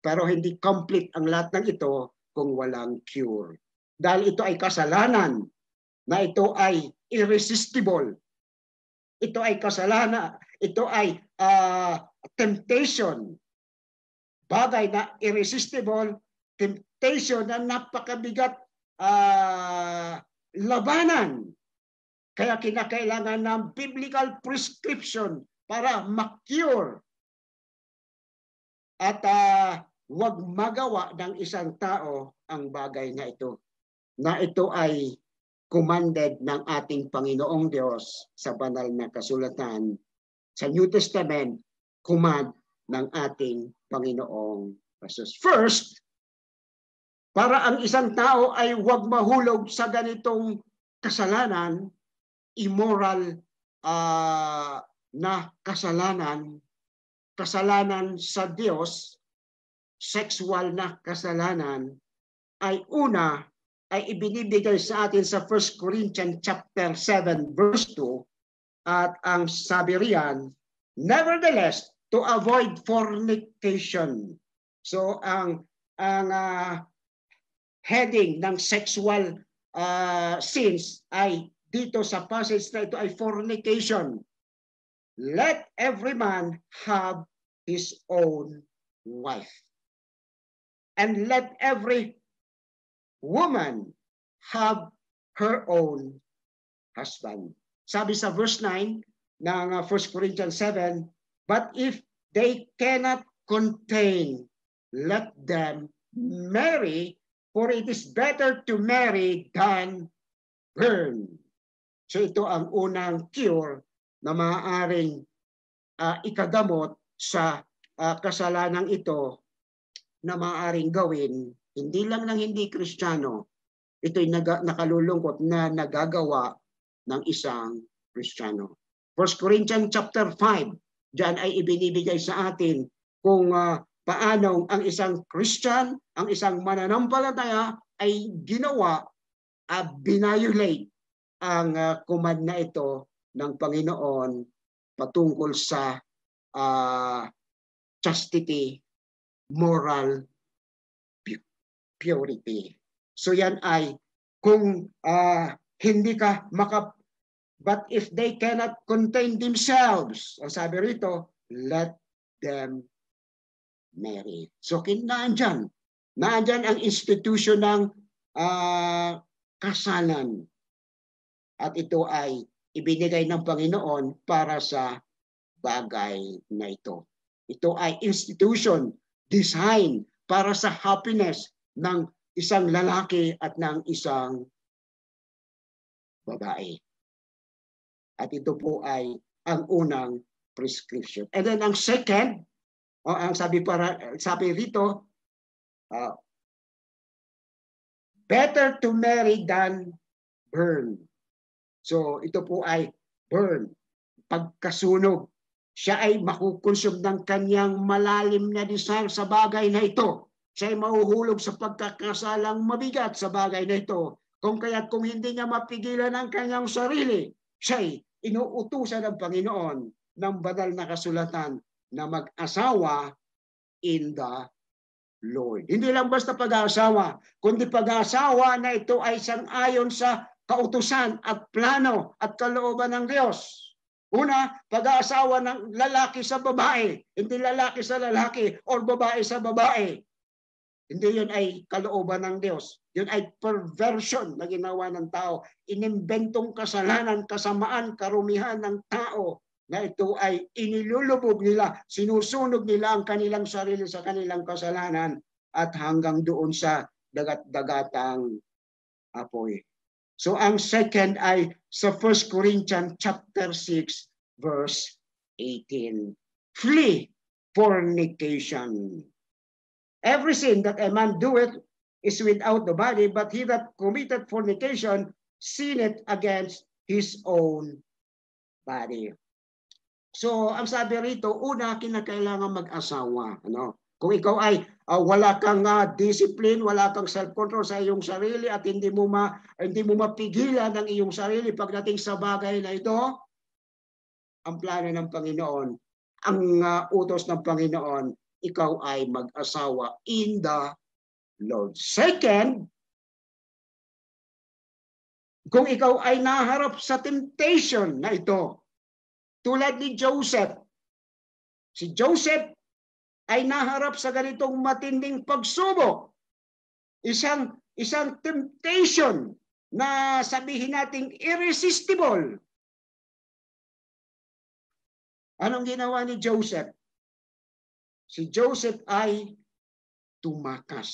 Pero hindi complete ang lahat ng ito kung walang cure. Dahil ito ay kasalanan na ito ay irresistible ito ay kasalanan, ito ay uh, temptation. Bagay na irresistible, temptation na napakabigat uh, labanan. Kaya kinakailangan ng biblical prescription para makure at uh, ah, wag magawa ng isang tao ang bagay na ito. Na ito ay commanded ng ating Panginoong Diyos sa banal na kasulatan sa New Testament, command ng ating Panginoong Jesus. First, para ang isang tao ay huwag mahulog sa ganitong kasalanan, immoral uh, na kasalanan, kasalanan sa Diyos, sexual na kasalanan, ay una, ay ibinibigay sa atin sa 1 Corinthians chapter 7 verse 2 at ang sabi riyan, nevertheless to avoid fornication. So ang ang uh, heading ng sexual uh, sins ay dito sa passage na ito ay fornication. Let every man have his own wife. And let every woman have her own husband. Sabi sa verse 9 ng 1 uh, Corinthians 7, But if they cannot contain, let them marry, for it is better to marry than burn. So ito ang unang cure na maaaring uh, ikagamot sa uh, kasalanang ito na maaaring gawin hindi lang ng hindi Kristiyano, ito'y naga, nakalulungkot na nagagawa ng isang Kristiyano. 1 Corinthians chapter 5, diyan ay ibinibigay sa atin kung uh, paano ang isang Christian, ang isang mananampalataya ay ginawa uh, ah, binayulate ang uh, command na ito ng Panginoon patungkol sa uh, chastity, moral purity. So yan ay kung uh, hindi ka maka but if they cannot contain themselves, ang sabi rito, let them marry. So kinaandyan, naandyan ang institution ng uh, kasalan. At ito ay ibinigay ng Panginoon para sa bagay na ito. Ito ay institution designed para sa happiness ng isang lalaki at ng isang babae. At ito po ay ang unang prescription. And then ang second, o ang sabi para sabi rito, uh, better to marry than burn. So ito po ay burn, pagkasunog. Siya ay makukonsume ng kanyang malalim na desire sa bagay na ito. Siya ay mauhulog sa pagkakasalang mabigat sa bagay na ito. Kung kaya't kung hindi niya mapigilan ang kanyang sarili, siya'y inuutusan ng Panginoon ng banal na kasulatan na mag-asawa in the Lord. Hindi lang basta pag-aasawa, kundi pag-aasawa na ito ay isang ayon sa kautusan at plano at kalooban ng Diyos. Una, pag-aasawa ng lalaki sa babae, hindi lalaki sa lalaki o babae sa babae. Hindi yun ay kalooban ng Diyos. Yun ay perversion na ginawa ng tao. Inimbentong kasalanan, kasamaan, karumihan ng tao na ito ay inilulubog nila, sinusunog nila ang kanilang sarili sa kanilang kasalanan at hanggang doon sa dagat-dagatang apoy. So ang second ay sa 1 Corinthians chapter 6 verse 18. Flee fornication. Every sin that a man doeth is without the body, but he that committed fornication sinneth against his own body. So, ang sabi rito, una, kinakailangan mag-asawa. Ano? Kung ikaw ay uh, wala kang uh, discipline, wala kang self-control sa iyong sarili at hindi mo ma hindi mo mapigilan ang iyong sarili pagdating sa bagay na ito, ang plano ng Panginoon, ang uh, utos ng Panginoon ikaw ay mag-asawa in the Lord. Second, kung ikaw ay naharap sa temptation na ito, tulad ni Joseph, si Joseph ay naharap sa ganitong matinding pagsubok. Isang isang temptation na sabihin nating irresistible. Anong ginawa ni Joseph? si Joseph ay tumakas.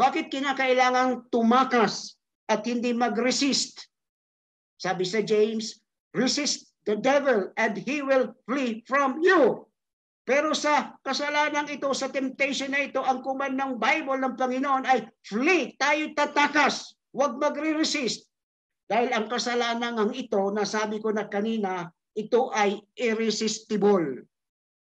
Bakit kinakailangan tumakas at hindi mag-resist? Sabi sa James, resist the devil and he will flee from you. Pero sa kasalanan ito, sa temptation na ito, ang kuman ng Bible ng Panginoon ay flee, tayo tatakas, huwag magre-resist. Dahil ang kasalanan ang ito, nasabi ko na kanina, ito ay irresistible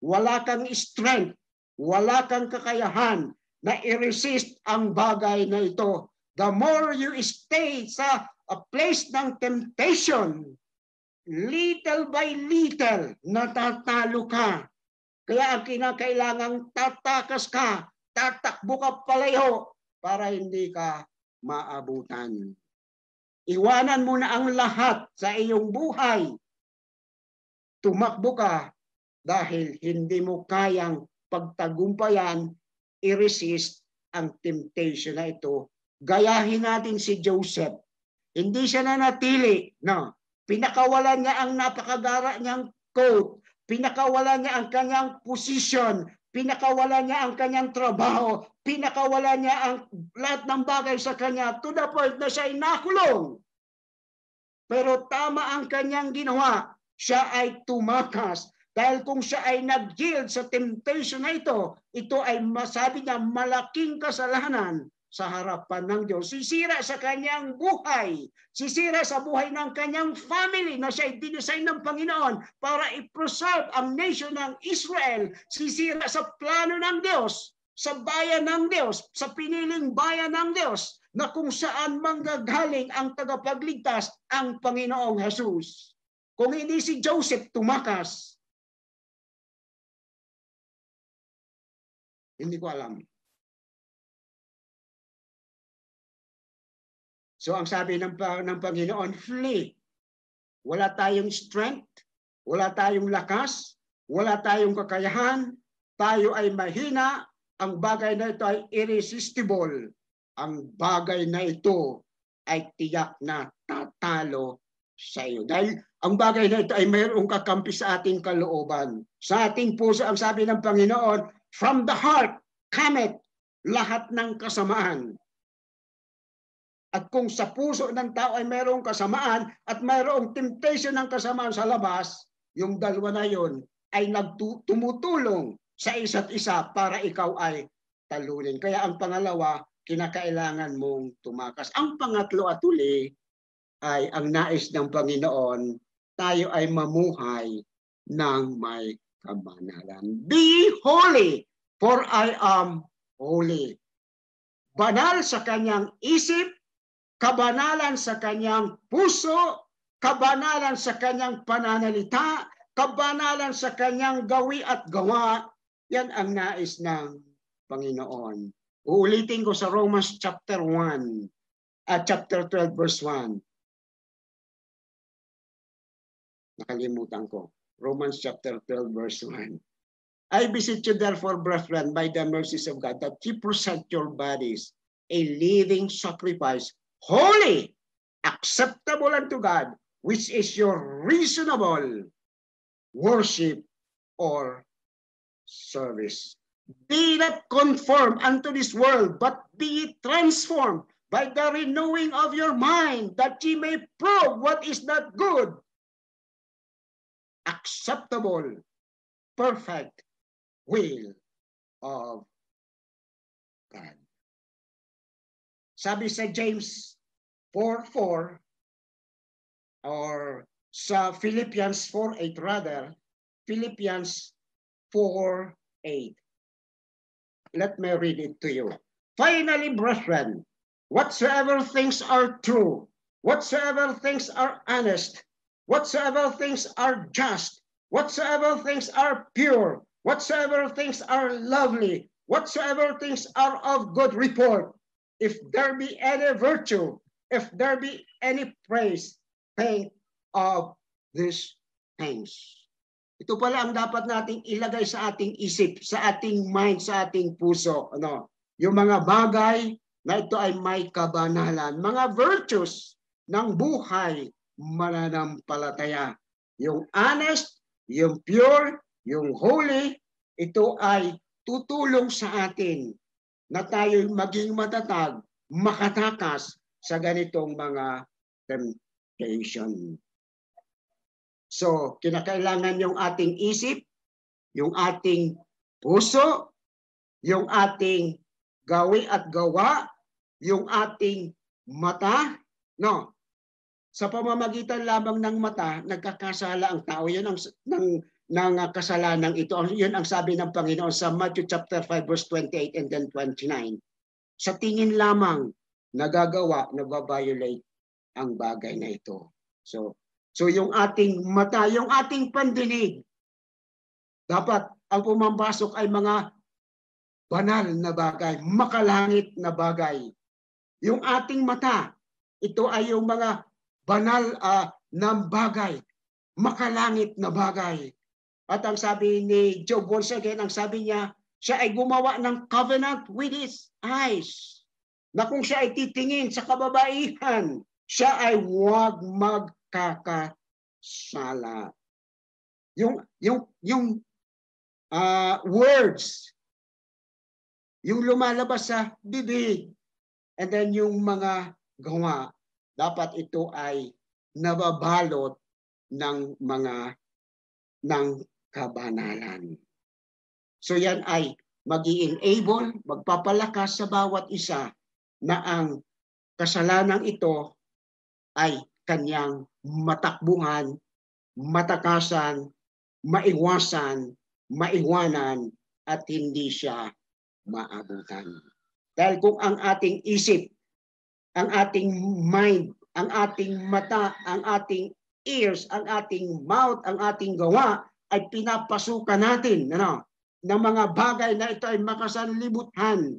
wala kang strength, wala kang kakayahan na i-resist ang bagay na ito. The more you stay sa a place ng temptation, little by little, natatalo ka. Kaya ang kinakailangang tatakas ka, tatakbo ka palayo para hindi ka maabutan. Iwanan mo na ang lahat sa iyong buhay. Tumakbo ka dahil hindi mo kayang pagtagumpayan, i-resist ang temptation na ito. Gayahin natin si Joseph. Hindi siya na natili. No. Pinakawalan niya ang napakagara niyang coat. Pinakawalan niya ang kanyang position. Pinakawalan niya ang kanyang trabaho. Pinakawalan niya ang lahat ng bagay sa kanya to the point na siya ay nakulong. Pero tama ang kanyang ginawa. Siya ay tumakas dahil kung siya ay nag yield sa temptation na ito, ito ay masabi niya malaking kasalanan sa harapan ng Diyos. Sisira sa kanyang buhay. Sisira sa buhay ng kanyang family na siya dinesign ng Panginoon para i-preserve ang nation ng Israel. Sisira sa plano ng Diyos, sa bayan ng Diyos, sa piniling bayan ng Diyos na kung saan manggagaling ang tagapagligtas ang Panginoong Jesus. Kung hindi si Joseph tumakas, Hindi ko alam. So ang sabi ng, ng Panginoon, flee. Wala tayong strength, wala tayong lakas, wala tayong kakayahan, tayo ay mahina, ang bagay na ito ay irresistible. Ang bagay na ito ay tiyak na tatalo sa iyo. Dahil ang bagay na ito ay mayroong kakampi sa ating kalooban. Sa ating puso, ang sabi ng Panginoon, From the heart cometh lahat ng kasamaan. At kung sa puso ng tao ay mayroong kasamaan at mayroong temptation ng kasamaan sa labas, yung dalawa na yon ay nagtumutulong sa isa't isa para ikaw ay talunin. Kaya ang pangalawa, kinakailangan mong tumakas. Ang pangatlo at uli ay ang nais ng Panginoon, tayo ay mamuhay ng may kabanalan. Be holy, for I am holy. Banal sa kanyang isip, kabanalan sa kanyang puso, kabanalan sa kanyang pananalita, kabanalan sa kanyang gawi at gawa. Yan ang nais ng Panginoon. Uulitin ko sa Romans chapter 1, uh, ah, chapter 12 verse 1. Nakalimutan ko. Romans chapter 12, verse 1. I beseech you therefore, brethren, by the mercies of God, that you present your bodies a living sacrifice, holy, acceptable unto God, which is your reasonable worship or service. Be not conformed unto this world, but be transformed by the renewing of your mind, that ye may prove what is not good acceptable, perfect will of God. Sabi sa James 4.4 or sa Philippians 4.8 rather, Philippians 4.8. Let me read it to you. Finally, brethren, whatsoever things are true, whatsoever things are honest, whatsoever things are just, whatsoever things are pure, whatsoever things are lovely, whatsoever things are of good report, if there be any virtue, if there be any praise, think of these things. Ito pala ang dapat nating ilagay sa ating isip, sa ating mind, sa ating puso. Ano? Yung mga bagay na ito ay may kabanalan. Mga virtues ng buhay mananampalataya. Yung honest, yung pure, yung holy, ito ay tutulong sa atin na tayo maging matatag, makatakas sa ganitong mga temptation. So, kinakailangan yung ating isip, yung ating puso, yung ating gawi at gawa, yung ating mata, no, sa pamamagitan lamang ng mata, nagkakasala ang tao. Yan ang ng, ng ah, kasalanan ito. Yan ang sabi ng Panginoon sa Matthew chapter 5 verse 28 and then 29. Sa tingin lamang nagagawa, nagba-violate ang bagay na ito. So, so yung ating mata, yung ating pandinig, dapat ang pumapasok ay mga banal na bagay, makalangit na bagay. Yung ating mata, ito ay yung mga banal uh, ah, na bagay, makalangit na bagay. At ang sabi ni Job once again, ang sabi niya, siya ay gumawa ng covenant with his eyes. Na kung siya ay titingin sa kababaihan, siya ay huwag magkakasala. Yung, yung, yung uh, words, yung lumalabas sa bibig, and then yung mga gawa dapat ito ay nababalot ng mga ng kabanalan. So yan ay mag enable magpapalakas sa bawat isa na ang kasalanan ito ay kanyang matakbuhan, matakasan, maiwasan, maiwanan at hindi siya maabutan. Dahil kung ang ating isip ang ating mind, ang ating mata, ang ating ears, ang ating mouth, ang ating gawa ay pinapasukan natin ano, ng mga bagay na ito ay makasanlibutan.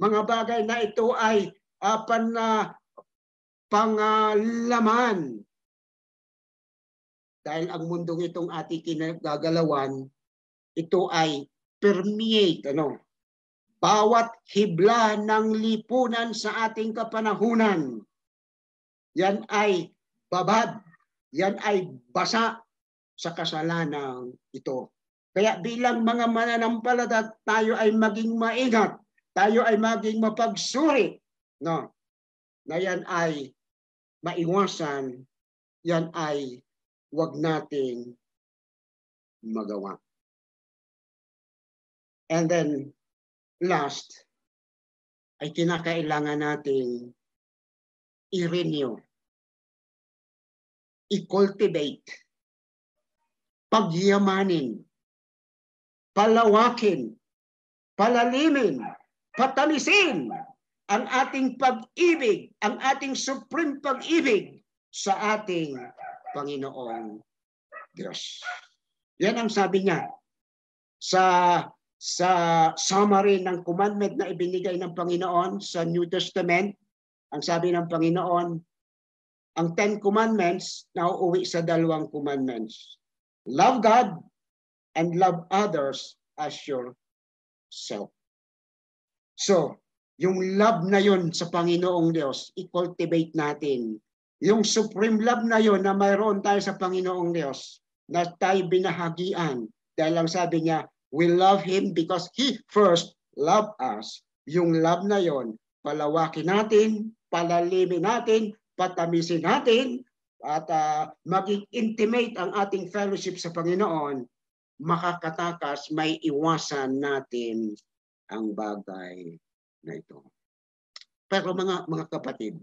Mga bagay na ito ay uh, pan, uh, pangalaman. Dahil ang mundong itong ating kinagagalawan, ito ay permeate, ano, bawat hibla ng lipunan sa ating kapanahunan. Yan ay babad, yan ay basa sa kasalanang ito. Kaya bilang mga mananampalataya tayo ay maging maingat, tayo ay maging mapagsuri, no? Na yan ay maiwasan, yan ay wag nating magawa. And then last, ay kinakailangan nating i-renew, i-cultivate, pagyamanin, palawakin, palalimin, patalisin ang ating pag-ibig, ang ating supreme pag-ibig sa ating Panginoong Diyos. Yan ang sabi niya sa sa summary ng commandment na ibinigay ng Panginoon sa New Testament, ang sabi ng Panginoon, ang Ten Commandments na uuwi sa dalawang commandments. Love God and love others as yourself. So, yung love na yon sa Panginoong Diyos, i-cultivate natin. Yung supreme love na yon na mayroon tayo sa Panginoong Diyos, na tayo binahagian. Dahil ang sabi niya, We love Him because He first loved us. Yung love na yon, palawakin natin, palalimin natin, patamisin natin, at uh, maging intimate ang ating fellowship sa Panginoon, makakatakas, may iwasan natin ang bagay na ito. Pero mga mga kapatid,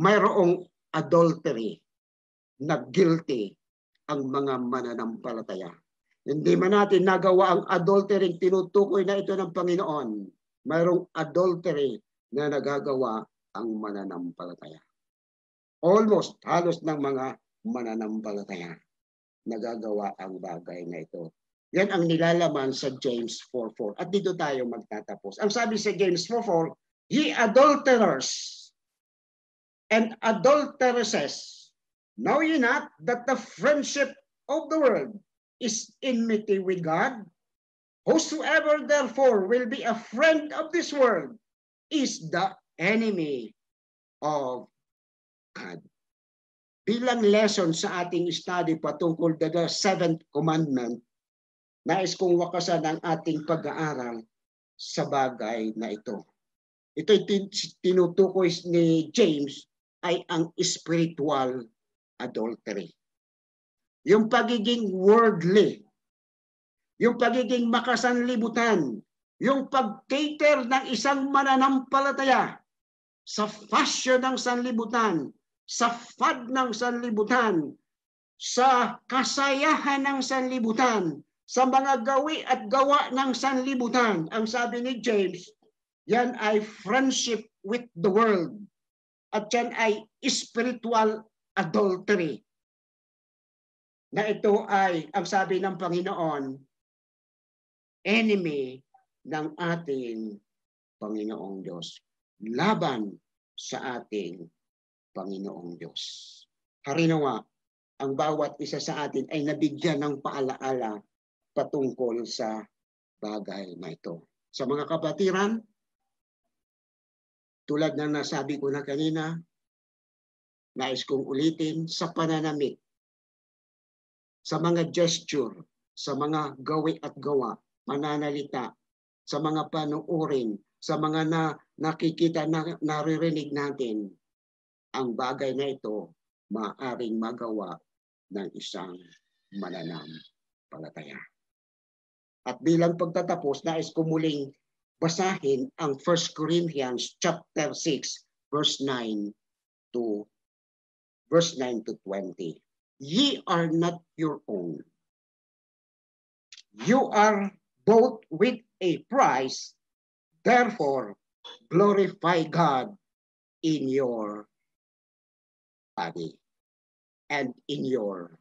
mayroong adultery na guilty ang mga mananampalataya. Hindi man natin nagawa ang adultery, tinutukoy na ito ng Panginoon. Mayroong adultery na nagagawa ang mananampalataya. Almost, halos ng mga mananampalataya nagagawa ang bagay na ito. Yan ang nilalaman sa James 4.4. At dito tayo magtatapos. Ang sabi sa James 4.4, Ye adulterers and adulteresses, know ye not that the friendship of the world is enmity with God. Whosoever therefore will be a friend of this world is the enemy of God. Bilang lesson sa ating study patungkol sa seventh commandment, nais kong wakasan ang ating pag-aaral sa bagay na ito. Ito'y tinutukoy ni James ay ang spiritual adultery yung pagiging worldly, yung pagiging makasanlibutan, yung pag-cater ng isang mananampalataya sa fashion ng sanlibutan, sa fad ng sanlibutan, sa kasayahan ng sanlibutan, sa mga gawi at gawa ng sanlibutan. Ang sabi ni James, yan ay friendship with the world. At yan ay spiritual adultery na ito ay, ang sabi ng Panginoon, enemy ng ating Panginoong Diyos. Laban sa ating Panginoong Diyos. Harinawa, ang bawat isa sa atin ay nabigyan ng paalaala patungkol sa bagay na ito. Sa mga kapatiran, tulad ng nasabi ko na kanina, nais kong ulitin sa pananamit sa mga gesture, sa mga gawi at gawa, mananalita, sa mga panuuring, sa mga na, nakikita na naririnig natin, ang bagay na ito maaring magawa ng isang palataya. At bilang pagtatapos, nais ko muling basahin ang 1 Corinthians chapter 6 verse 9 to verse 9 to 20. Ye are not your own. You are bought with a price. Therefore, glorify God in your body and in your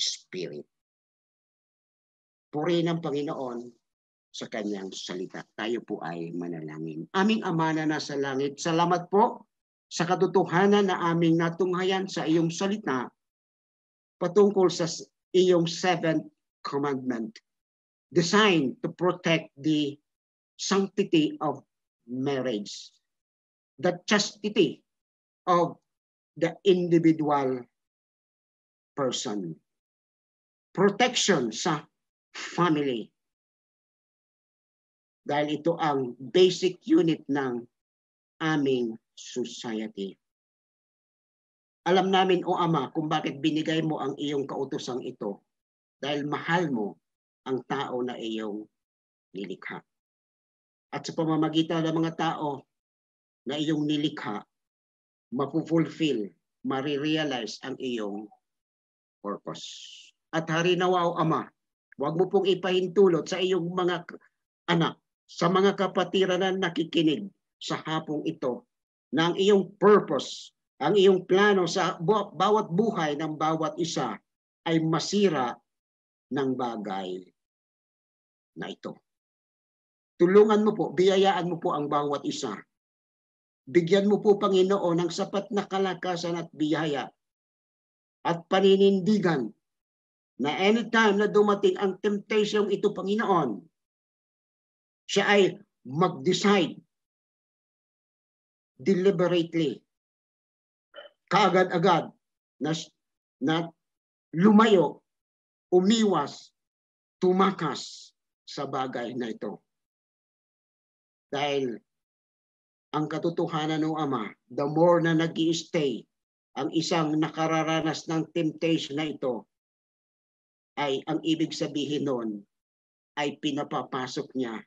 spirit. Puri ng Panginoon sa kanyang salita. Tayo po ay manalangin. Aming Ama na nasa langit, salamat po sa katotohanan na aming natunghayan sa iyong salita patungkol sa iyong seventh commandment designed to protect the sanctity of marriage, the chastity of the individual person, protection sa family. Dahil ito ang basic unit ng aming society. Alam namin, O Ama, kung bakit binigay mo ang iyong kautosang ito dahil mahal mo ang tao na iyong nilikha. At sa pamamagitan ng mga tao na iyong nilikha, mapufulfill, marirealize ang iyong purpose. At hari nawa o Ama, huwag mo pong ipahintulot sa iyong mga anak, sa mga kapatiran na nakikinig sa hapong ito na iyong purpose ang iyong plano sa bawat buhay ng bawat isa ay masira ng bagay na ito. Tulungan mo po, biyayaan mo po ang bawat isa. Bigyan mo po, Panginoon, ng sapat na kalakasan at biyaya at paninindigan na anytime na dumating ang temptation ito, Panginoon, siya ay mag-decide deliberately kaagad-agad na, na lumayo, umiwas, tumakas sa bagay na ito. Dahil ang katotohanan ng Ama, the more na nag stay ang isang nakararanas ng temptation na ito, ay ang ibig sabihin noon ay pinapapasok niya,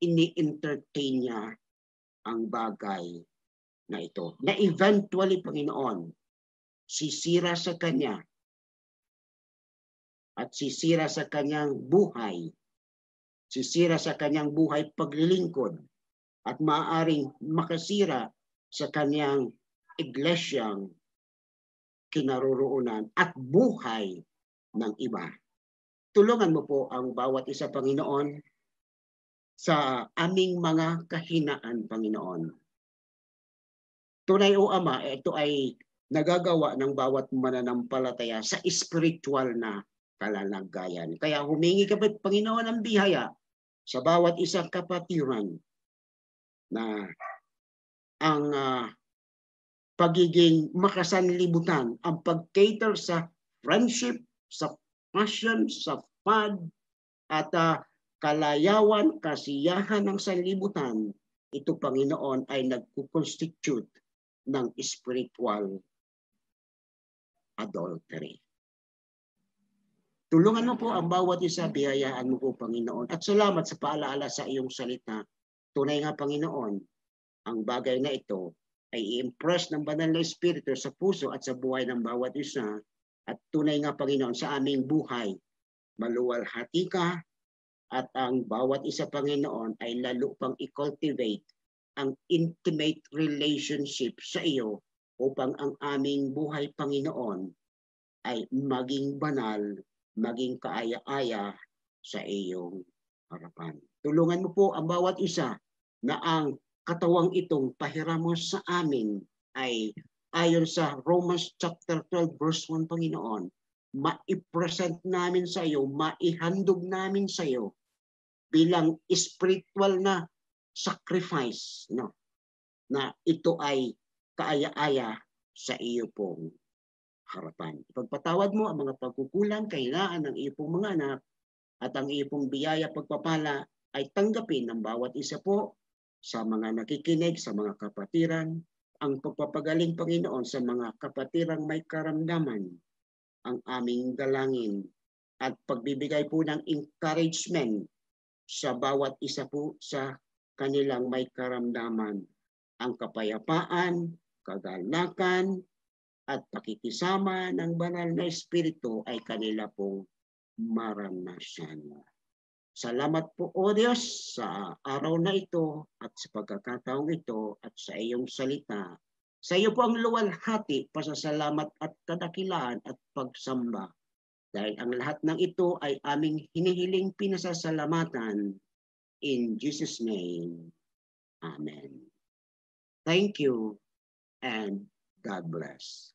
ini-entertain niya ang bagay na ito na eventually Panginoon sisira sa kanya at sisira sa kanyang buhay sisira sa kanyang buhay paglilingkod at maaaring makasira sa kanyang iglesyang kinaroroonan at buhay ng iba. Tulungan mo po ang bawat isa, Panginoon, sa aming mga kahinaan, Panginoon Tunay o ama, ito ay nagagawa ng bawat mananampalataya sa spiritual na kalalagayan. Kaya humingi ka Panginoon ng bihaya sa bawat isang kapatiran na ang uh, pagiging makasanlibutan, ang pag-cater sa friendship, sa passion, sa fad, at uh, kalayawan, kasiyahan ng sanlibutan, ito Panginoon ay nagkukonstitute ng spiritual adultery. Tulungan mo po ang bawat isa, biyayaan mo po, Panginoon. At salamat sa paalala sa iyong salita. Tunay nga, Panginoon, ang bagay na ito ay i-impress ng banal na Espiritu sa puso at sa buhay ng bawat isa. At tunay nga, Panginoon, sa aming buhay, maluwalhati ka at ang bawat isa, Panginoon, ay lalo pang i-cultivate ang intimate relationship sa iyo upang ang aming buhay Panginoon ay maging banal, maging kaaya-aya sa iyong harapan. Tulungan mo po ang bawat isa na ang katawang itong pahiramo sa amin ay ayon sa Romans chapter 12 verse 1 Panginoon, maipresent namin sa iyo, maihandog namin sa iyo bilang spiritual na sacrifice no na ito ay kaaya-aya sa iyo pong harapan. Ipagpatawad mo ang mga pagkukulang, kailangan ng iyong mga anak at ang iyong biyaya pagpapala ay tanggapin ng bawat isa po sa mga nakikinig, sa mga kapatiran, ang pagpapagaling Panginoon sa mga kapatirang may karamdaman, ang aming dalangin at pagbibigay po ng encouragement sa bawat isa po sa kanilang may karamdaman ang kapayapaan, kagalakan, at pakikisama ng banal na Espiritu ay kanila pong maranasan. Salamat po, O Diyos, sa araw na ito at sa pagkakataong ito at sa iyong salita. Sa iyo po ang luwalhati, pasasalamat at kadakilaan at pagsamba. Dahil ang lahat ng ito ay aming hinihiling pinasasalamatan In Jesus' name, Amen. Thank you and God bless.